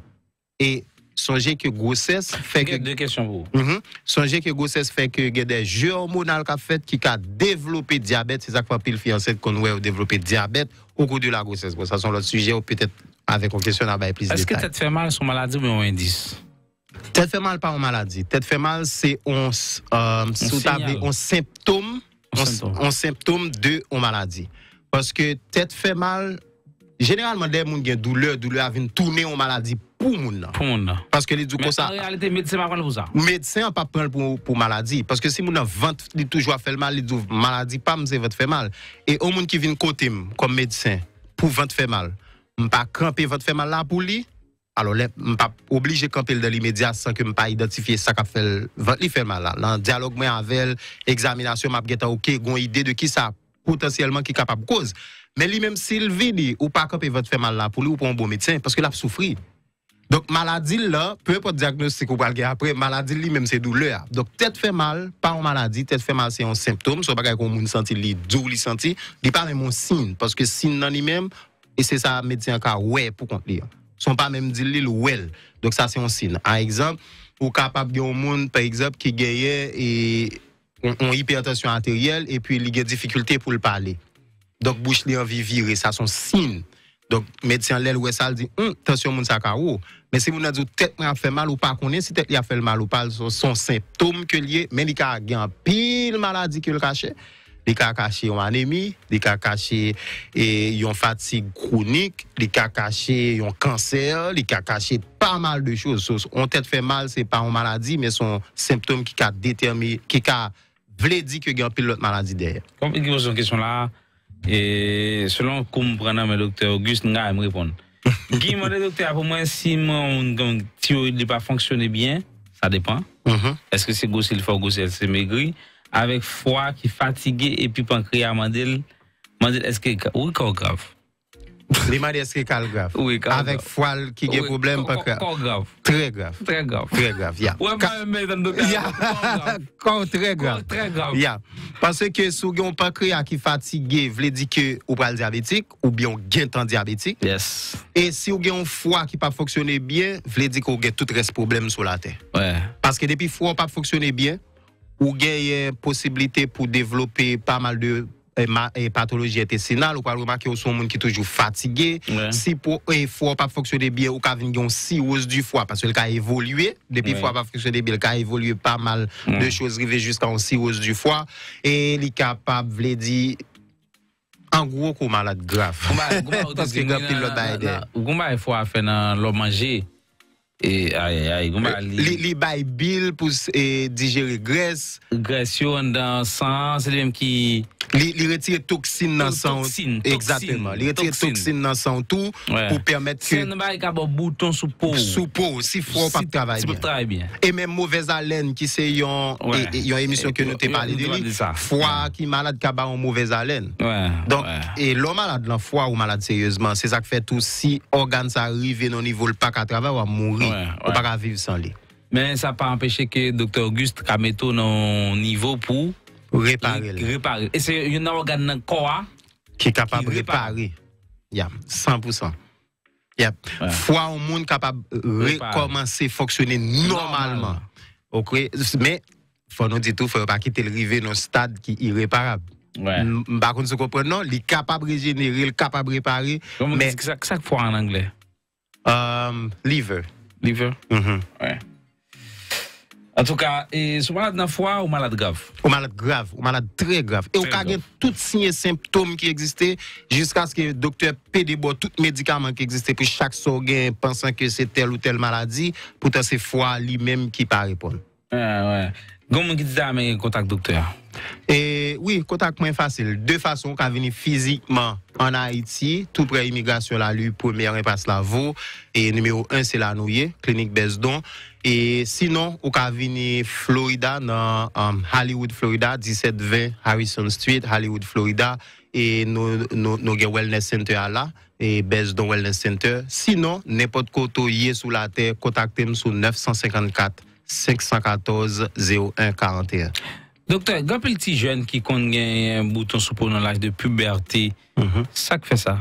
Et songez que grossesse fait que. Deux questions pour vous. -hmm. Songez que grossesse fait que il y a des jeux hormonaux qui fait qui a développé diabète. C'est ça que fait le filles enceinte qu'on voit développer diabète au cours de la grossesse. ça, c'est autre sujet, peut-être avec une question, à ben, plus Est-ce que ça te fait mal sur maladie ou un indice? Tête fait mal, pas en maladie. Tête fait mal, c'est on, euh, symptôme, on, symptôme de une maladie. Parce que tête fait mal, généralement, des gens ont douleur, douleur, douleur vient tourner en maladie pour moun Pour moun Parce que les comme ça. En réalité, médecin pas prendre pour ça. Médecin pas prendre pour pour maladie parce que si moun ventre il toujours fait mal, il dit maladie pas c'est votre fait mal et au monde qui vient côté comme médecin pour ventre fait mal, pas cramper ventre fait mal là pour lui alo, m pa oblije kante l de li medya san ke m pa identifiye sa kap fel li fel mal la. Lan, diyalog mwen anvel, examinasyon map geta ouke, gwen ide de ki sa potensiyelman ki kapap kouz. Men li menm silvi li, ou pa kap e vet fel mal la pou li ou pou an bon medyan, paske laf soufri. Donk, maladi la, pwen po diagnoz si ko pralge apre, maladi li menm se doule a. Donk, tet fe mal, pa an maladi, tet fe mal se an symptoum, sou bagay kon moun santi li, djou li santi, li pa menm an sin, paske sin nan li menm, e se sa medyan ka we pou kont li sont pas même dit l'île well. Donc ça c'est un signe. Par exemple, ou capable de monde par exemple qui gagne et hypertension artérielle et puis il y a difficulté pour le parler. Donc bouche li envie virer, ça c'est un signe. Donc médecin l'aile ça dit hum, tension moun ça Mais si moun a dit tête a fait mal ou pas connaît si tête a fait mal ou pas son, sont symptôme que lié mais il a pile maladie que le cachet. Les ont cachés ont les les et cachés e, ont fatigue chronique, les cas cachés ont cancer, les cas cachés pas mal de choses. on tête fait mal, c'est pas une maladie, mais son symptôme qui a déterminé, qui ka vle dit que a pile l'autre maladie derrière. Comme il pose une question là, et selon comme prenant le docteur Auguste, pas me répondre. <laughs> Guy, mon docteur, pour moi, si mon thyroïde n'a pas fonctionné bien, ça dépend. Mm-hmm. Est-ce que c'est gossé, il faut elle c'est maigri. avèk fwa ki fatige epi pankriya mandil, mandil eske, ou yon kon graf? Li mandi eske kal graf? Ou yon kon graf? Avèk fwa ki ge probleme pankriya? Kon graf. Tre graf. Tre graf. Tre graf, ya. Kon <laughs> tre graf. Kon tre graf. Ya. Pase ke sou yon pankriya ki fatige, vle di ke ou pral diabetik, ou byon gen tan diabetik. Yes. E si yon fwa ki pa fwoksyone byen, vle di kon ge tout res probleme sou la te. Ouè. Pase ke depi fwa pa fwoksyone byen, ou gagne possibilité pour développer pas mal de eh, eh, pathologies intestinales ou pas remarquer que sont monde qui toujours fatigué. Si pour et eh, pas fonctionner bien, ou qu'a une cirrhose du foie parce que le cas évolué, depuis ouais. foie pas fonctionner bien, le cas évolué pas mal de choses arrivées jusqu'à une cirrhose du foie et il est capable de dire en gros qu'on malade grave. <laughs> parce que grave pilote d'aide. Gouma il faire dans l'homme manger et aïe, aïe, comment li... Li bay bil pou e, digérer graisse. Graisse dans sang, c'est le même qui... Li, retire toxine dans sang. Exactement. Li retire toxine dans sang tout pour permettre que... C'est un bouton sous peau. Sous peau, si froid, pas pas si, travailler bien. Et e même mauvaise haleine qui c'est yon, émission que nous t'ai parlé de lui. Froid qui malade a en mauvaise haleine. Donc, et l'homme malade, foie ou malade sérieusement, c'est ça qui fait tout si organe ça arrive non niveau le pas à travailler ou à mourir. On ne pas vivre sans lui. Mais ça n'a pas empêché que docteur Auguste Kameto non niveau pour réparer. réparer. Et c'est un organe quoi qui est capable de réparer. 100%. Il faut au monde capable de recommencer à fonctionner normalement. ok Mais il faut nous dire tout, ne faut pas quitter le niveau dans un stade qui est irréparable. Ouais. Par il est capable de régénérer, il est capable de réparer. Comment mais... ça, ça qu'il faut en anglais? Um, liver. Mhm. En tout cas, et malade n'a la ou malade grave? Ou malade grave, ou malade très grave. Et au cas tout signe symptômes qui existaient, jusqu'à ce que le docteur p tous tout médicaments qui existait pour chaque sorgue, pensant que c'est telle ou telle maladie, pourtant c'est foi lui-même qui pas répond. Ah ouais. Comment vous avez contact docteur? Et oui, contact moins facile. Deux façons qu'à venir physiquement en Haïti, tout près immigration la lui, première impasse la vous et numéro 1 c'est la nouille, clinique Besdon et sinon au vini Florida dans um, Hollywood Florida 1720 Harrison Street Hollywood Florida et nos nos no, wellness center là et Besdon Wellness Center sinon n'importe yé sous la terre contactez nous sur 954 514 0141 Dokter, gwa pèl ti jen ki kon gen yon bouton sou pou nan laj de puberté, mhm. sa k fè sa?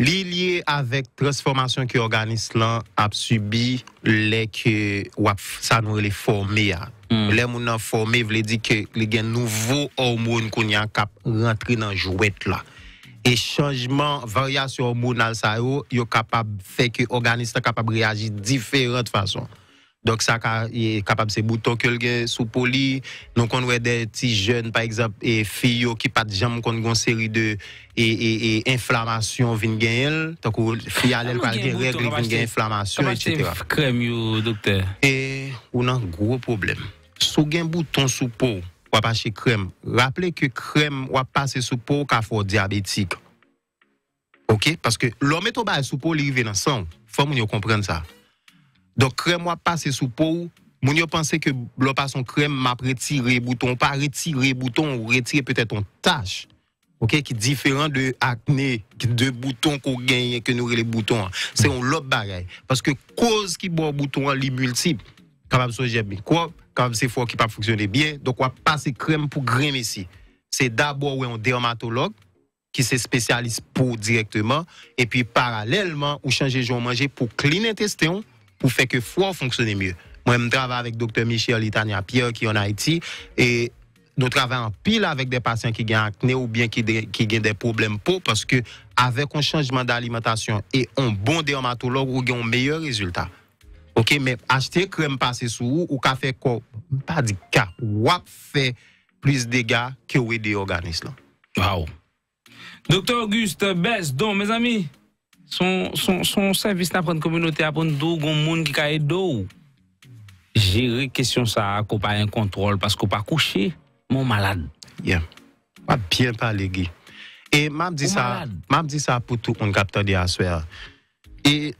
Li liye avèk transformasyon ki organist lan ap subi leke wap sa nou le forme ya. Mhm. Le moun nan forme vle di ke li gen nouvo hormoun kon yon kap rentri nan jouet la. E chanjman, varyasyon hormoun al sa yo yo kapab fè ki organist an kapab reagi diferent fason. Dok sa ka e, kapab se bouton ke lge soupo li, non konwe de ti jen, pa ekzap, e fiyo ki pat jam kon gwen seri de e, e, e inflamasyon vin gen el, tok ou fiyal el kal gen regli vin gen inflamasyon, etc. Kwa pa chen krem yo, doktè? E, ou nan gro problem. Sou gen bouton soupo, wapache krem, rappele ke krem wapache soupo ka fwo diabetik. Ok? Paske lome to ba e soupo li yive nan san, fwa moun yo kompren sa. Donc, crème moi passer sous peau. Mon yo pensé que l'on passe son crème, m'a retiré bouton, pas retiré bouton, ou retirer peut-être une tache. OK, qui est différent de acné, de boutons qu'on gagne, que nous les boutons. C'est un autre bagaille. Parce que cause qui boit bouton, les multiples. Quand même, j'ai quoi quand même, c'est fort qui pas fonctionner bien. Donc, on passe crème pour grimper ici. C'est d'abord un dermatologue qui se spécialise pour directement. Et puis, parallèlement, on changer de manger pour clean l'intestin pour faire que foi fonctionne mieux. Moi, je travaille avec Dr. Michel itania Pierre qui est en Haïti et nous travaillons en pile avec des patients qui ont acné ou bien qui, qui ont des problèmes peau parce que avec un changement d'alimentation et un bon dermatologue, on a un meilleur résultat. OK, mais acheter crème passée sous ou, ou café quoi, pas dit cas, fait plus de dégâts que des organismes. Wow. Docteur Auguste Best, donc mes amis, Son servis nan pran kominote apon dou goun moun ki ka e dou. Jiri kesyon sa akopayen kontrol pasko pa kouche, moun malade. Ya, ap bien pale gi. E mam di sa, mam di sa pou tou on kapta di aswe a. E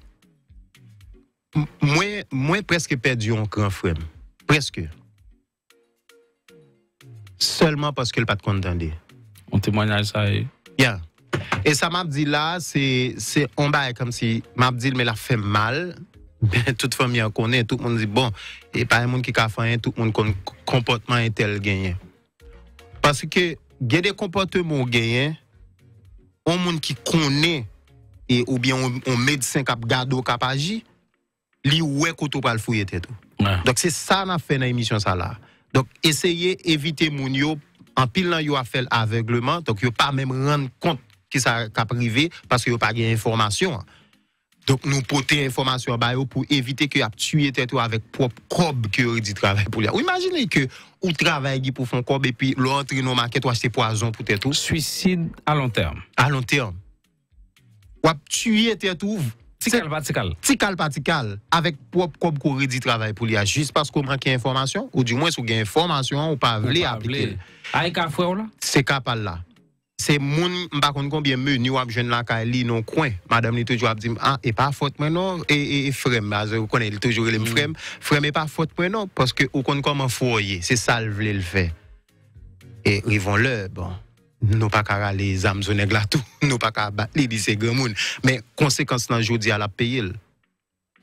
mwen preske perdi yon kran frem, preske. Selman paske l pat kontande. On temanyal sa e? Ya. Ya. Et ça m'a dit là, c'est on bail comme si m'a dit mais l'a fait mal. Ben, <laughs> toute famille en connaît, tout le monde dit bon, et pas un monde qui a fait tout le monde un comportement tel gagné. Parce que il y a des comportements gagnés, un monde qui connaît et ou bien un médecin qui a gardé ou qui a li ouais qu'on pas le fouiller tout. Donc c'est ça qu'on a fait dans l'émission ça là. Donc essayez éviter les en pile dans yo a fait aveuglement, donc yo pas même rendre compte ki sa ka prive, paske yo pa gen informasyon. Donk nou pote informasyon ba yo pou evite ke ap tuye tete ou avek prop kob ke ori di trabay pou li a. Ou imagine ke ou trabay gi pou fon kob epi lontri nou maket wache te poazon pou tete ou. Suisid a lon term. A lon term. Ou ap tuye tete ou. Tikal pa tikal. Tikal pa tikal. Avek prop kob ke ori di trabay pou li a. Jis paske ou manke informasyon ou di mwen sou gen informasyon ou pa vle aplike. A e ka fwe ou la? Se ka pal la. c'est moun m'pa konn combien menu a jeune la kali non coin madame li toujours dit ah et pas faute moi non et et e ou vous connaît toujours le frère frère mais pas faute moi non parce que ou konn comment foyer c'est ça le fait le faire et ils vont leur bon nous pas qu'à les âmes nèg là tout <laughs> nous pas qu'à battre dit c'est grand moun mais conséquence là jodi a la payer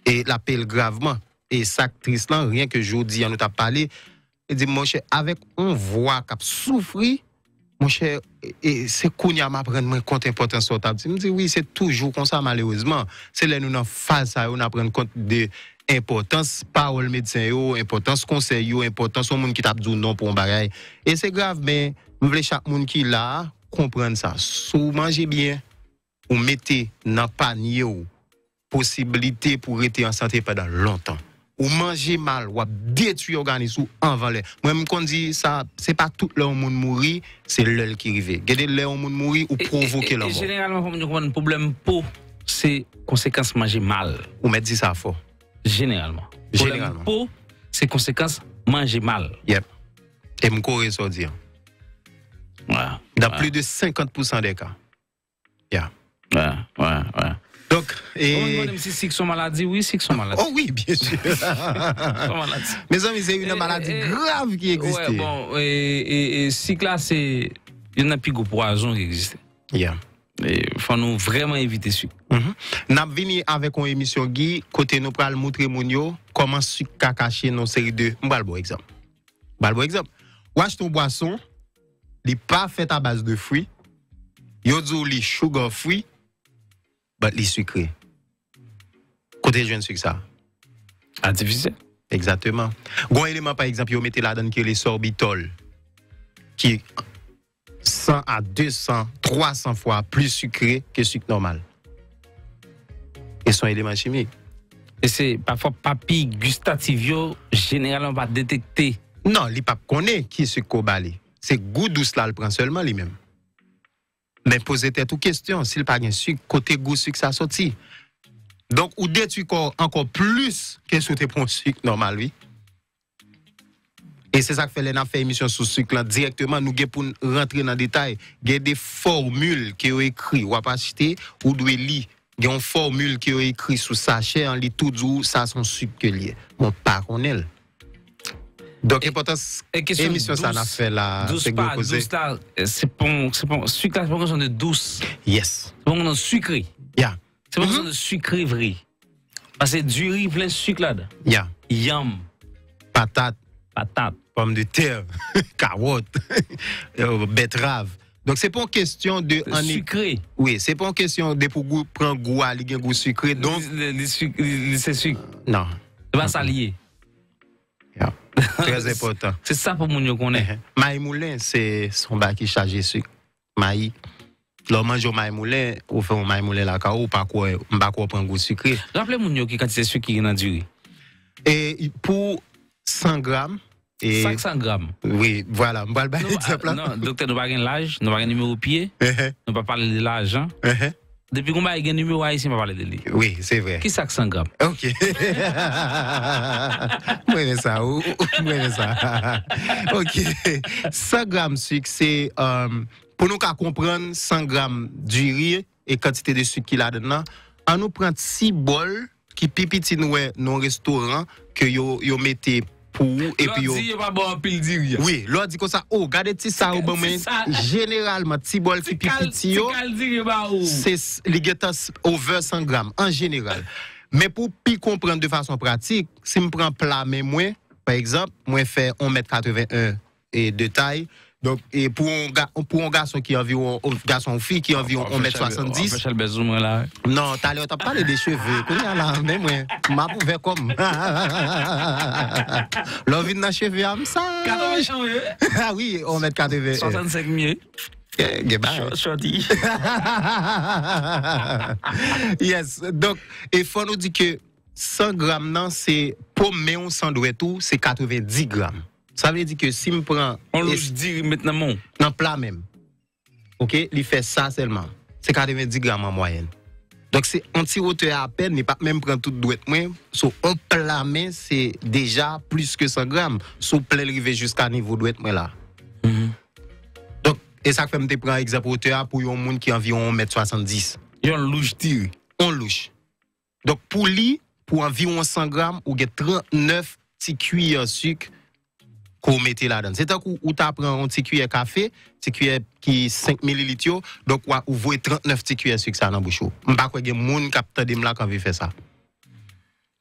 et la paye gravement et ça triste là rien que jodi on nous t'a parlé il e dit mon cher avec on voit qu'a souffri mon cher, c'est qu'on y a m'apprendre compte importance au table. Je me dis oui, c'est toujours comme ça malheureusement. C'est là nous en face on compte de importance parole médecin yo, importance conseil yo, importance monde qui t'a dit non pour un Et c'est grave mais je voulez chaque monde qui là comprendre ça. Sous manger bien ou mettez dans panier possibilité pour rester en santé pendant longtemps ou manger mal, ou détruire l'organisme en valeur. Moi, je dis ça, c'est pas tout le monde mourir, c'est l'œil qui arrive. Gardez le monde mourir ou provoquer la mort. Généralement, un problème peau, c'est conséquence manger mal. Ou mettre dit ça fort. Généralement. Généralement. Pour, c'est conséquence manger mal. Yep. Et me corps est dire. Ouais. Dans plus de 50% des cas. Yeah. Ouais, ouais, ouais. Donc, et... si c'est une maladie, oui, c'est une maladie. Oh oui, bien sûr. <laughs> Mes amis, c'est une maladie grave qui existe. Ouais, bon, et, et, si là, c'est. Il y a plus de poison qui existe. Yeah. Il faut vraiment éviter ça. Mm -hmm. Nous avec une émission Guy, côté nous pour montrer comment sucre caché dans série 2. Je vais bon exemple. Je bon exemple. Watch ton boisson, il n'est pas fait à base de fruits. Il dit les sugar fruits bat les sucré. Côté jeune sucre ça. Artificiel. Ah, Exactement. Gros élément, par exemple, vous mettez là-dedans qui est les sorbitol, qui est 100 à 200, 300 fois plus sucré que sucre normal. Et son élément chimique. Et c'est parfois gustatif gustativio, généralement, va détecter. Non, les papes connaît qui est sucre cobalt, C'est goût douce là, le prend seulement lui-même. Mais posez tête ou question, s'il n'y a pas de sucre, côté goût sucre, ça sorti. Donc, ou détruit encore plus que ce tu prends sucre normal, oui. Et c'est ça que fait l'ENA fait émission sur sucre directement. Nous pour rentrer dans le détail. Il y a des formules qui ont écrit. Ou pas acheter, ou doit lire. Il y a une formule qui a écrit sur sachet, en lit tout ça son sucre que lié. Mon pas elle. Donc, l'importance de l'émission, ça l'a fait la. Douce pas, douce là, c'est bon, c'est bon. Sucre, c'est bon, on de douce. Yes. C'est bon, on de sucré. Yeah. C'est pas on mm-hmm. de sucré, Parce que du riz plein de sucre là Yeah. Yam. Patate. Patate. Pomme de terre. <laughs> Carotte. <laughs> Euh, betterave. Donc, c'est pas une question de. Sucré. Oui, c'est pas une question de pour prendre goût à goût sucré. Donc. C'est sucre. Non. C'est pas ça Très important. C'est ça pour moun yo konnen. Eh, eh. Maï moulin, c'est son bac qui le sucre. Maï. Lò mange au maï moulin, ou fait un maï moulin la ka ou pa quoi m'a prendre goût sucré. Rappelez moun yo ki quantité sucre qui en durée. Et pour 100 grammes, et 500 grammes. Oui, voilà. donc ba exemple. Non, docteur, nous pas l'âge, nous pas numéro pied. Eh, nous pas parler de l'argent. Depuis qu'on a le numéro haïtien, on va parler de lui. Oui, c'est vrai. Qui ça 100 <laughs> <laughs> grammes OK. Moi, ça. Moi, ça. OK. 100 grammes sucre, c'est. Euh, pour nous comprendre, 100 grammes du riz et quantité de sucre qu'il a dedans, on nous prend 6 bols qui pipitent dans nos restaurants que yo, yo pour et puis bon pile oui l'autre dit comme ça oh regardez si ça au bon généralement vous bol qui petit yo c'est au over 100 grammes en général mais pour comprendre de façon pratique si me prend plat mais moi par exemple moi fait 1,81 m 81 et de taille donc, et pour un, pour un garçon qui est environ, un garçon ou fille qui est environ 1m70. Non, t'as l'air, parlé des cheveux. Combien là, mais moi, m'a prouvé comme. <laughs> L'envie de cheveux, comme ça. 80 cheveux. <laughs> Ah oui, 1m80. 65 000. yes. Donc, il faut nous dire que 100 grammes, c'est pour mes on tout, c'est 90 grammes. Sa vle di ke si mi pran... An louch diri metnamon? Nan pla men. Ok? Li fe sa selman. Se ka devin 10 gram an moyen. Donk se an tirote a apen, ni pa men pran tout dwet men, sou an pla men se deja plus ke 100 gram, sou plen li vejus ka nivou dwet men la. Mm-hmm. Donk e sa k fe mte pran egzapote a pou yon moun ki anvion 1,70 m. Yon louch diri? An louch. Donk pou li, pou anvion 100 gram, ou get 39 tiki yon suk... Kou meti la dan. Se tak ou ta pran an ti kuyen kafe, ti kuyen ki 5 ml ityo, dok wak ou vwe 39 ti kuyen suk sa nan bouchou. Mbakwe gen moun kap tadim la kavi fe sa.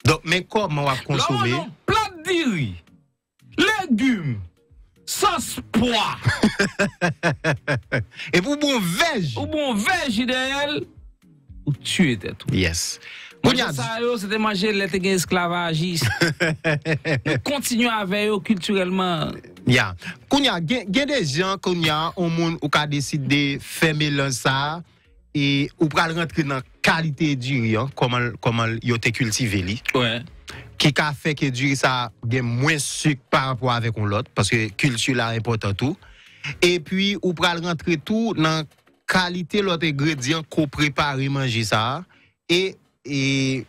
Dok men kou man wak konsume. La wajon plat di ri, legume, sas poa. E wou bon vej. Wou bon vej ideyel, ou tue det ou. Mwenje sa yo, se te manje le te gen esklavajis. Ne <laughs> kontinu ave yo kulturelman. Ya. Kounya, gen de jen kounya, ou moun ou ka deside feme lansar, e ou pral rentre nan kalite diri yo, koman yo te kultive li. Ouè. Ki ka feke diri sa gen mwen suk parapro avèk ou lot, paske kulti la repot an tou. E pi ou pral rentre tou nan kalite lot e gredyan ko prepari manji sa, e kouman. E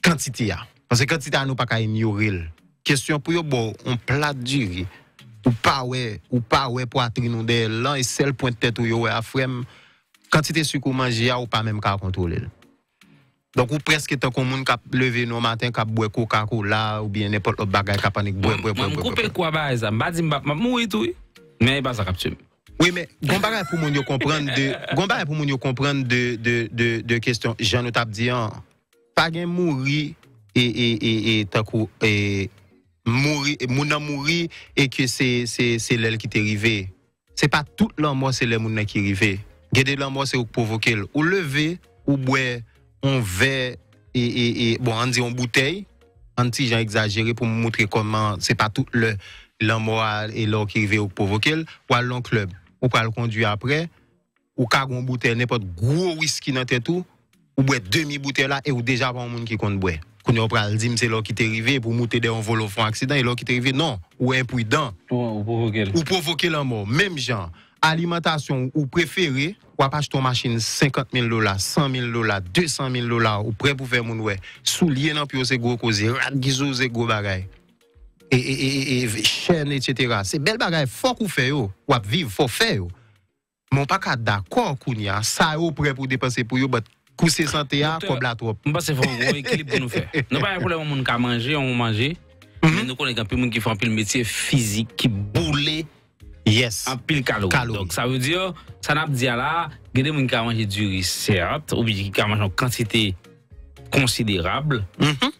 kantite ya. Kansi kantite anou pa ka inyoril. Kesyon pou yo bo, on plat diri, ou pa we pou atrinou de, lan e sel pointe tetou yo we a frem, kantite sukou manji ya ou pa menm ka kontrolil. Donk ou preske ton kon moun ka leve nou matin, ka bwekou, ka kou la, ou biye ne pot lop bagay, ka panik bwekou, bwekou, bwekou. Mwen koupel kwa ba e zan, ba di mbap, ma mou e tou, mwen e ba sa kaptum. Gombare pou moun yo kompren de kestyon, jan nou tap diyan, pa gen mouri e moun nan mouri e ke se lel ki te rive. Se pa tout l'an moua se lel moun nan ki rive. Gede l'an moua se ouk pou vokel. Ou leve, ou bwe, ou ve, ou bwande yon boutei, an ti jan exagere pou moutre koman se pa tout l'an moua e lor ki rive ouk pou vokel, ou alon klub. ou pral le conduire après, ou ka bouteille n'importe gros whisky dans tête tout, ou boire demi bouteille là et ou déjà pas un monde qui compte boire. Quand on pral dire c'est l'or qui t'est arrivé pour monter des vol au fond accident et l'or qui t'est arrivé non, ou imprudent. Ou provoquer. Ou provoquer la mort, même genre alimentation ou préféré, ou pas ton machine 50 000 dollars, 100 000 dollars, 200 000 dollars, ou prêt pour faire mon ouais, soulier dans pio, c'est gros cause, rat gizou c'est gros bagaille. E, e, e, e chen et cetera. Se bel bagay fok ou fe yo. Wap viv fok fe yo. Mon pa ka dakon koun ya. Sa yo pre pou depanse pou yo. Bout kouse sante ya, kou blat wap. Mba se fok ou ekilib pou nou fe. Non pa re pou le moun ka manje, moun manje. Mwen nou konen ki anpil moun ki fok anpil metye fizik ki boule. Yes. Anpil kalor. Kalor. Donk sa vou diyo, san ap diya la, gede moun ki a manje duri, se ap. Obiji ki a manje anpil kantite konsiderable. Mhm.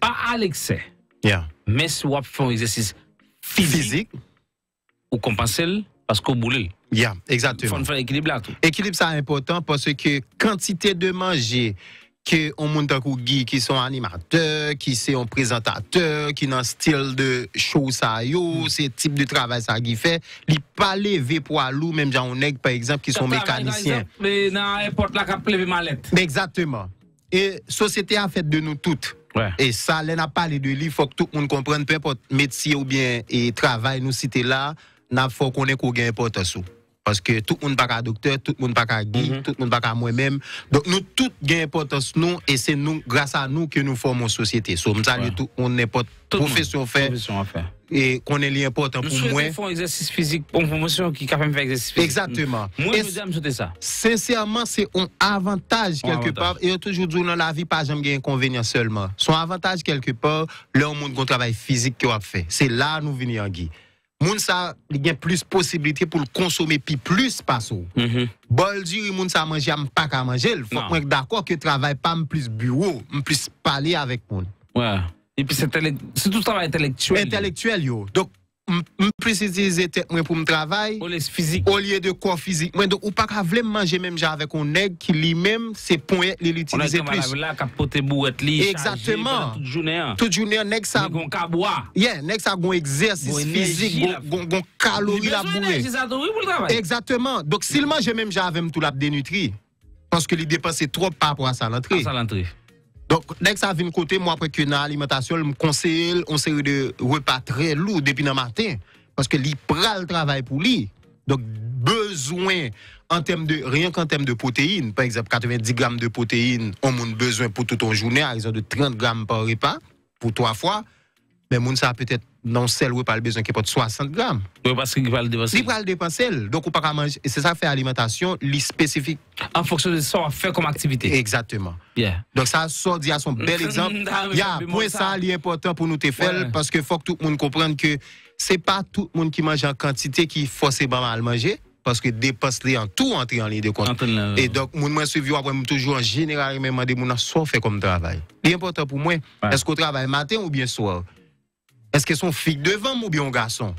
Pa alekse. Ya. mais si vous faites un exercice physique, physique. ou compensez parce qu'on boulez. Yeah, exactement. Il faut faire équilibre là Équilibre c'est important parce que quantité de manger que on monte Guy qui sont animateurs, qui sont présentateurs, qui dans style de show ça yo, mm. ce type de travail ça qui fait, li pas levé pour lourd même Jean nèg par exemple qui sont mécaniciens. Mais dans là qui mallette. Exactement. Et société a fait de nous toutes E sa, lè na pali de li fok tout moun komprenn pe pot metsi ou bien e travay nou site la, na fok one kou gen import asou. Parce que tout le monde n'est pas docteur, tout le monde n'est pas guide, tout le monde n'est pas moi-même. Donc nous tout gain importance nous et c'est nous, grâce à nous que nous formons société. So, nous ouais. tout on n'importe profession faire. Et qu'on est l'important pour moi. Nous faisons exercice physique pour promotion qui capable de faire exercice physique. Exactement. Mm. Moi, et je c'est ça. Sincèrement, c'est un avantage quelque part. Et toujours dans la vie, pas jamais un inconvénient seulement. Son avantage quelque part, le monde un travail physique qu'on a fait. C'est là nous venons en guide moun sa gen plus possibilités pour le consommer puis plus pas Mm -hmm. Bol diri moun sa manje am pa manger, il faut que d'accord que travaille pas m plus bureau, m plus parler avec moun. Ouais. Et puis c'est tout travail intellectuel. Intellectuel yo. Donc je moi pour me travail au de corps physique donc ou pas manger même avec un nègre qui lui-même ses points l'utiliser plus exactement toute journée toute journée ça gon exercice physique gon gon calorie la exactement donc s'il mange même avec tout la dénutri parce que il dépense trop par rapport l'entrée donc, dès que ça vient de côté, moi, après que dans l'alimentation, je me conseille une de repas très lourds depuis le matin, parce que prend le travail pour lui. Donc, besoin en termes de, rien qu'en termes de protéines, par exemple, 90 grammes de protéines, on a besoin pour toute une journée, à raison de 30 grammes par repas, pour trois fois. Mais on ça peut-être non sel ou pas le besoin qui porte 60 grammes. Oui, parce qu'il va le dépenser. Il va le dépenser. Donc, on pas manger. C'est ça, fait alimentation, li spécifique. En fonction de ça, on fait comme activité. Exactement. bien Donc, ça, ça dit à son bel exemple. Il y a ça, l'important important pour nous te faire, parce que faut que tout le monde comprenne que c'est pas tout le monde qui mange en quantité qui forcément mal manger. Parce que dépense en tout entrer en ligne de compte. Et donc, moi suivi suis toujours en général, même des fait comme travail. l'important important pour moi. Est-ce qu'on travaille matin ou bien soir? Est-ce que son fille devant ou bien un garçon?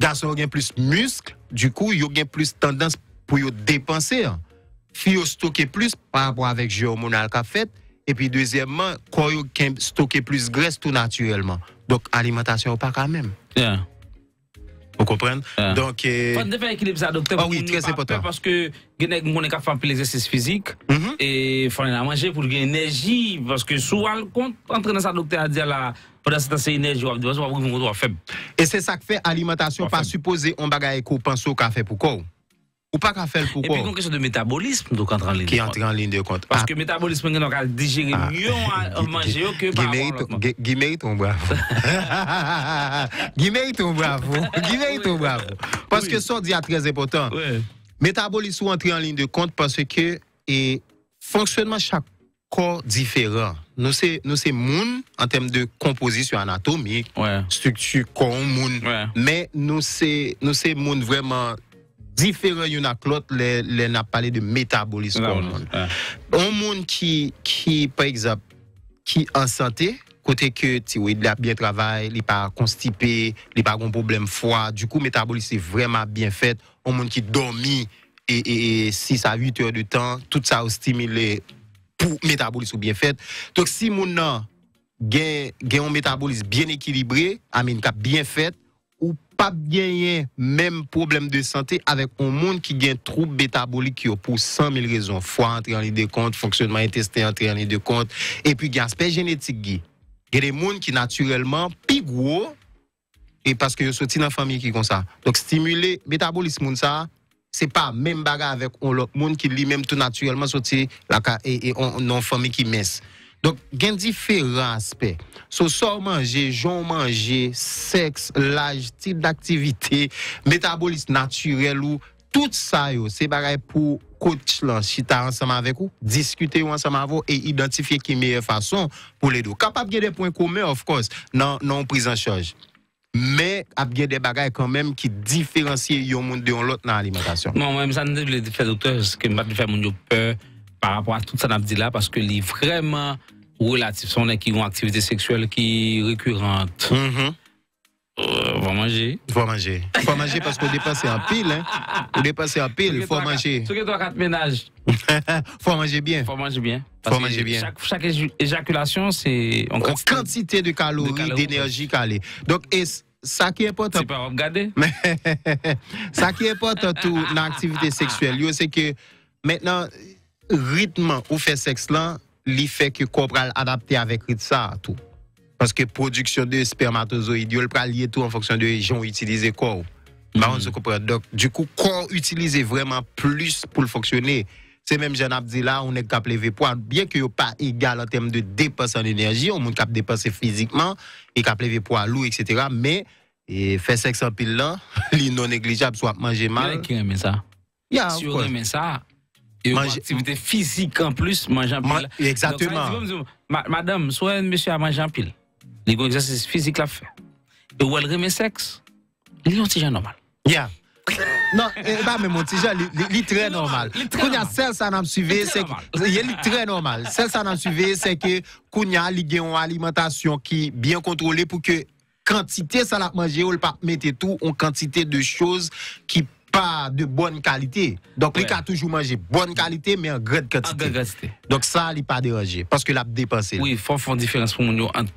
Garçon a plus muscle, du coup, il a plus tendance pour dépenser. Il stocker plus par rapport avec qu'il qu'a fait. Et puis, deuxièmement, corps stocker plus graisse tout naturellement. Donc, alimentation pas quand même. Vous comprenez Donc. Euh, faut faire équilibre ah oui, très important. Parce que, on est capable de faire exercices physiques. Mhm. Et il faut la manger pour gagner l'énergie. Parce que souvent, on entre dans ça, docteur, à dire là c'est on Et c'est ça que fait alimentation pas supposé, on bagaille qu'on pense au café pour quoi ou pas qu'à faire pour quoi Et puis, une question de métabolisme donc, en ligne qui entre en ligne de compte. Parce ah. que métabolisme, on a digérer ah. mieux à <laughs> manger que par Guimé, ton bravo. <laughs> Guimé, ton bravo. Guimé, ton bravo. Parce que ça, dit très important. Métabolisme entre en ligne de compte parce que et fonctionnement chaque corps différent nous c'est nous c'est en termes de composition anatomique, structure commune, mais nous c'est nous c'est vraiment différent il y a les les n'a parlé de métabolisme Un monde qui qui par exemple qui en santé côté que il a bien travaillé, il pas constipé, il pas un problème froid, du coup métabolisme est vraiment bien fait, un monde qui dort, et, 6 à 8 heures de temps, tout ça au stimulé pour métabolisme bien fait. Donc si mon nan gen, un métabolisme bien équilibré, amine cap bien fait ou pas bien, même problème de santé avec un monde qui gagne trouble métabolique pour 100 000 raisons. fois entrer en ligne de compte, fonctionnement intestin entrer en ligne de compte, et puis un aspect génétique. Il y a des gens qui naturellement plus gros, et parce que sont dans la famille qui comme ça. Donc stimuler le métabolisme, ça, Se pa, menm baga avek, moun ki li menm tout naturelman, so ti la ka e, e onon fami ki mes. Donk gen diferanspe, so sor manje, jon manje, seks, laj, tip d'aktivite, metabolis naturel ou, tout sa yo, se bagay pou kouch lan chita ansama avek ou, diskute ou ansama avou, e identifiye ki meye fason pou ledou. Kapap gen de pwen koume, of course, nan on priz an chaj. mè ap gen de bagay kan mèm ki diferansye yon moun de yon lot nan alimentasyon. Mèm, mèm, san nèm lè di fè doktèr, sè ke mèm ap di fè moun yo pè par rapport an tout san ap di la, paske li vreman ou l'atif sonè ki yon aktivite seksuel ki rekurante. Mh-mh. Euh, faut manger. Faut manger. Faut manger parce qu'on dépasse en pile. Hein. Au en pile. Faut manger. Tu quatre ménages. <laughs> Faut manger bien. Faut manger bien. Faut manger bien. Chaque, éjaculation, c'est. En quantité, de calories, d'énergie calée. Donc, ça qui est important. C'est pas regarder. <laughs> ça qui est important tout dans l'activité sexuelle, c'est que maintenant, rythme ou fait sexe là, fait que corps adapté avec ça tout. Parce que production de spermatozoïdes, elle peut lier tout en fonction de gens utilisés corps. Bah, mhm. se comprend. Donc, du coup, corps utilisé vraiment plus pour le fonctionner. C'est même ai dit là, on est capable lever poids. Bien que pas égal en termes de dépense en énergie, on est capable de dépenser physiquement, et cap lever poids lourd, etc. Mais, et faire 500 en pile là, les <laughs> non négligeable, soit manger mal. Il y ça. Yeah, si ça, et activité physique en plus, manger en pile. Exactement. madame, soit monsieur à manger en pile les physique exercices physiques la fait. Et où elle remet sexe, les antigènes normal. Yeah. non, eh, bah, mais mon tija, il très normal. Quand y a celle ça, suivi, c'est que. Il est très normal. Celle ça n'a suivi, c'est que quand il y a une alimentation qui est bien contrôlée pour que quantité ça la manger, ou pas mettre tout en quantité de choses qui pas de bonne qualité. Donc, il a toujours mangé bonne qualité, mais en grande quantité. Donc, ça, il pas dérangé, parce que l'a dépensé. Oui, il faut faire une différence pour nous entre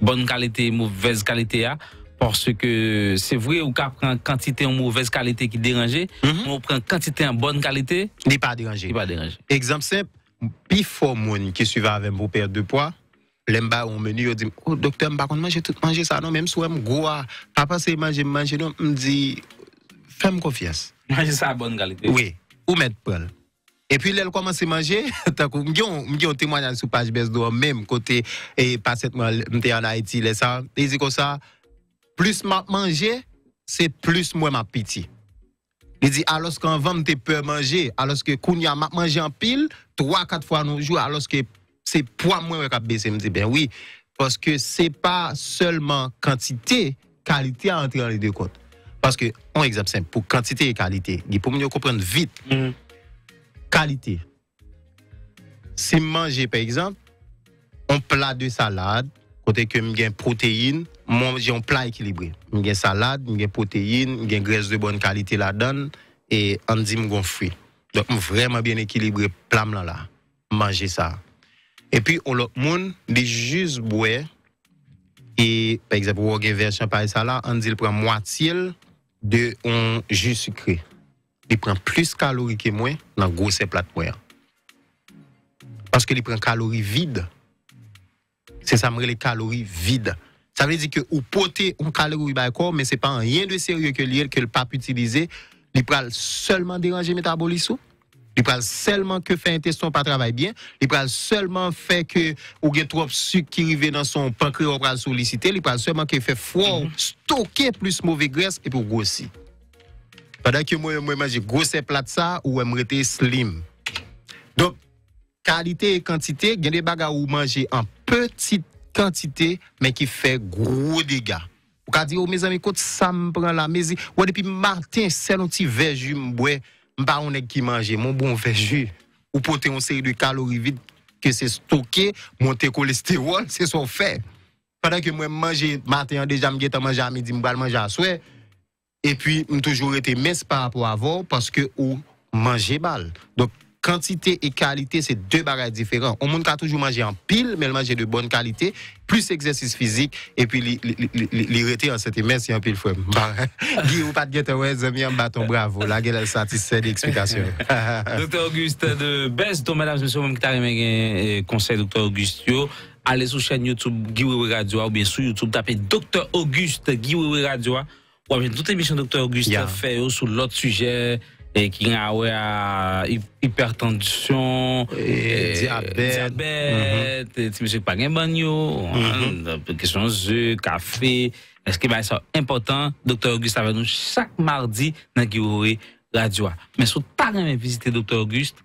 bonne qualité et mauvaise qualité. Hein. parce que c'est vrai, ou qu'on prend quantité en mauvaise qualité qui dérange, mm on prend quantité en bonne qualité. Il n'est pas dérangé. Il pas dérangé. Exemple simple, puis fort qui suivent avec pour père de poids, l'emba on menu, on dit, oh docteur, je ne manger tout manger ça, non, même si je gros, ah, pas c'est manger, manger, non, me dit, Fais-moi confiance. <laughs> Manger ça à bonne qualité. Oui, ou mettre poil. Et puis, elle commence à manger. Je un témoignage sur page Besdo, même côté, et pas seulement en Haïti, les ça. Il dit comme ça, plus je mange, c'est plus moi ma pitié. Il dit, alors qu'en vente, tu peux manger, alors que Kounia m'a mangé en pile, trois, quatre fois nos jours, alors que c'est poids moins qui a baissé. Je ben oui, parce que c'est pas seulement quantité, qualité à entrer dans les deux côtés. Paske, an egzap semp, pou kantite e kalite, ge pou mwen yo kompren vite, mm. kalite. Se manje, pe egzamp, an plat de salade, kote ke mwen gen proteine, mwen gen an plat ekilibre. Mwen gen salade, mwen gen proteine, mwen gen gres de bon kalite la don, e an di mwen gon fwi. Dwa mwen vreman bien ekilibre, plam lan la, manje sa. E pi, olot moun, de juz bwe, e pe egzap, wou gen vers yon plat de salade, an di l pre mwati el, de un jus sucré, il prend plus de calories que moi dans le gros plat Parce qu'il prend calories vides. C'est ça, les calories vides. Ça veut dire que vous poté, une calorie par mais ce n'est pas rien de sérieux que le que le pape utilise, il prend seulement déranger le métabolisme. Il parle seulement que fait intestin pas travaille bien. Il parle seulement fait que ou gen trop sucre qui arrive dans son pancréas pour solliciter. Il parle seulement que fait froid, mhm. stocker plus mauvais graisse et pour grossir. Pendant que moi, moi, mange grosse plat ça ou me slim. Donc, qualité et quantité, il y a des manger en petite quantité, mais qui fait gros dégâts. Ou ka dire, oh, mes amis, écoute, ça me prend la maison. Ou depuis Martin, c'est un petit verre, je pas on qui mange mon bon fait jus ou porter une série de calories vides que c'est stocké, monter cholestérol, c'est son fait. Pendant que moi manger matin déjà me manger à midi, me manger à soir et puis me toujours été mince par rapport à avant parce que ou manger mal. Donc quantité et qualité, c'est deux bagages différents. On monde qui toujours manger en pile, mais manger de bonne qualité, plus exercice physique, et puis l'irrité en cette merci en pile, frère. Mhm. Bah, <laughs> Guy, ou pas de guette, ouais, un bâton, bravo. La gueule, est satisfaite d'explication. <laughs> Docteur Auguste, de Best, donc, mesdames et messieurs, même eh, eh, conseil, docteur Auguste, allez sur la chaîne YouTube Guiwewe Radio, ou bien sur YouTube, tapez docteur Auguste Guiwewe Radio, ou bien toute émission docteur Auguste, fait sur l'autre sujet, E ki gen awe a hipertension, e diabet, e ti mè chèk pa gen banyo, mhm. kèchon zè, kafe, mè chèk ba y sa impotant. Dr. Auguste avè nou chak mardi nan ki wè radio a. Mè sou ta gen mè vizite Dr. Auguste,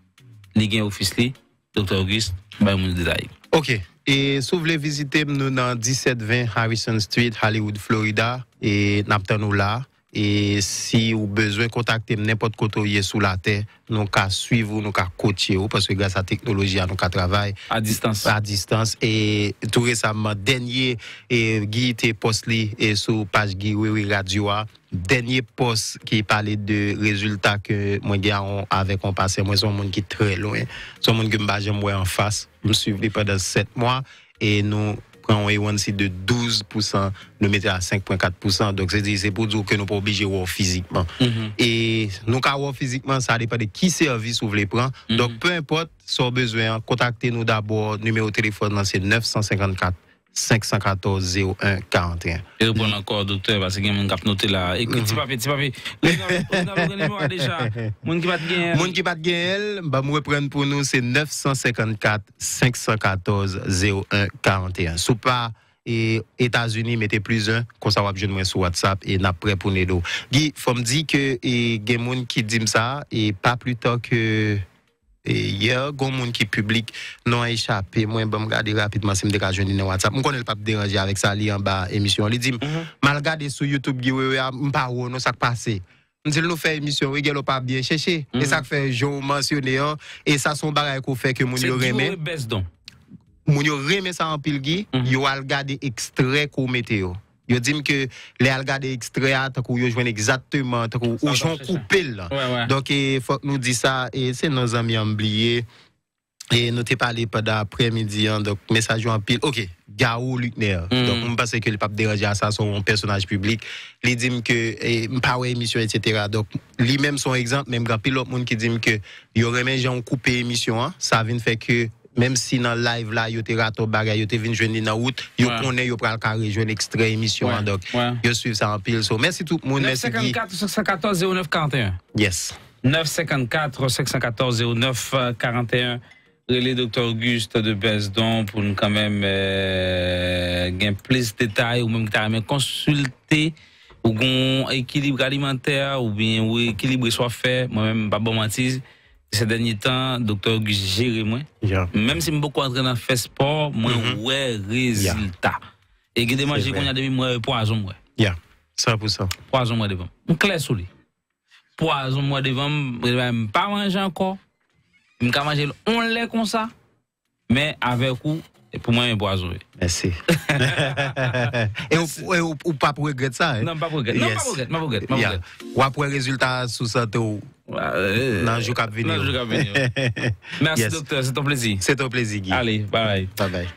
li gen ofis li, Dr. Auguste, mè mè moun de da y. Ok, e sou vle vizite mè nou nan 1720 Harrison Street, Hollywood, Florida, e napte nou la. et si vous avez besoin de contacter n'importe côté sous la terre, nous à suivre, nous pouvons coacher, parce que grâce à la technologie, nous travaillons travailler à distance. À distance. Et tout récemment, dernier, et Guy était posté sur page Guy oui, Radio, dernier poste qui parlait de résultats que moi j'ai avec mon passé. Moi, c'est un monde qui est très loin. C'est un monde que je en face. Je me suis pendant sept mois et nous on a de 12%, nous mettons à 5,4%. Donc, c'est pour dire que nous pas obligés de physiquement. Mhm. Et nous, quand physiquement, ça dépend de qui service vous voulez prendre. Mhm. Donc, peu importe, si avez besoin, contactez-nous d'abord. Numéro de téléphone, c'est 954 514 01 41. Et répondre mm. encore, docteur, parce que quelqu'un qui noté là. Écoute, petit papier, petit papier. Moun qui bat gagner. Moun qui bat Gael, bah, moi prendre pour nous, c'est 954 514 01 41. Sous pas, et États-Unis mettez plus un, qu'on ça va moins sur WhatsApp et n'a prêt pour nous. Guy, il faut me dire que, et, gens qui disent ça, et pas plus tard que, E ye, goun moun ki publik non e chapi, mwen ba m gade rapidman se m dekajouni nan watsap. M konen l pap deranji avek sa li an ba emisyon. Li di m, mhm. mal gade sou Youtube giwe, m pa wou, nou sak pase. M di l nou fe emisyon, we gelo pap diye, cheche, e mhm. sak fe jou mansyouni an, e sa son baray kou fe ke moun yo reme. Se di ou rebez don? Moun yo reme sa an pil gi, mhm. yo al gade ekstrek ou meteo. Yo dit que les algades extraits, ils jouent exactement, tant qu'on Donc, il faut que nous disions ça, et c'est nos amis oubliés. Et nous t'ai parlé pendant l'après-midi, donc message en pile. Ok, Gao Lucner. Mm. Donc, je pense que le pape dérangeait ça, son personnage public. Il dit que, eh, pas émission, etc. Donc, lui-même, son exemple, même quand il y a qui dit que, il y aurait même gens coupé émission, hein. ça vient faire que même si dans le live là, yo te rato bagay, yo te jeunes jwenni nan route, yo ouais. konnen yo pral ka une extrait émission ouais. donc ouais. suis ça en pile. So, merci tout le monde. 954 514 0941. Yes. 954 514 0941. Relais Dr. Auguste de Besdon pour nous quand même euh, plus de détails ou même consulter ou bon équilibre alimentaire ou bien ou équilibre soit fait moi-même pas bon ces derniers temps, docteur géré moins. Yeah. Même si je beaucoup entraîné à faire sport, moi, mm -hmm. ouais, résultat. Yeah. Et que demain, j'ai qu'on a demi moi poison ouais. Yeah. Ça pour ça. Poison moi devant. On clair sous lui. Poison moi devant, même pas manger encore. Je vais manger on l'est comme ça. Mais avec vous, pour moi, un poison. Merci. <laughs> et ou, ou, pas pour regretter ça. Hein? Non, pas pour regretter. Non, pas pour regretter. Pas pour regretter. Ou après résultat sous santé ou non je vini. Nanjou venir. Merci, docteur. C'est ton plaisir. C'est ton plaisir, Guy. Allez, bye. Bye bye.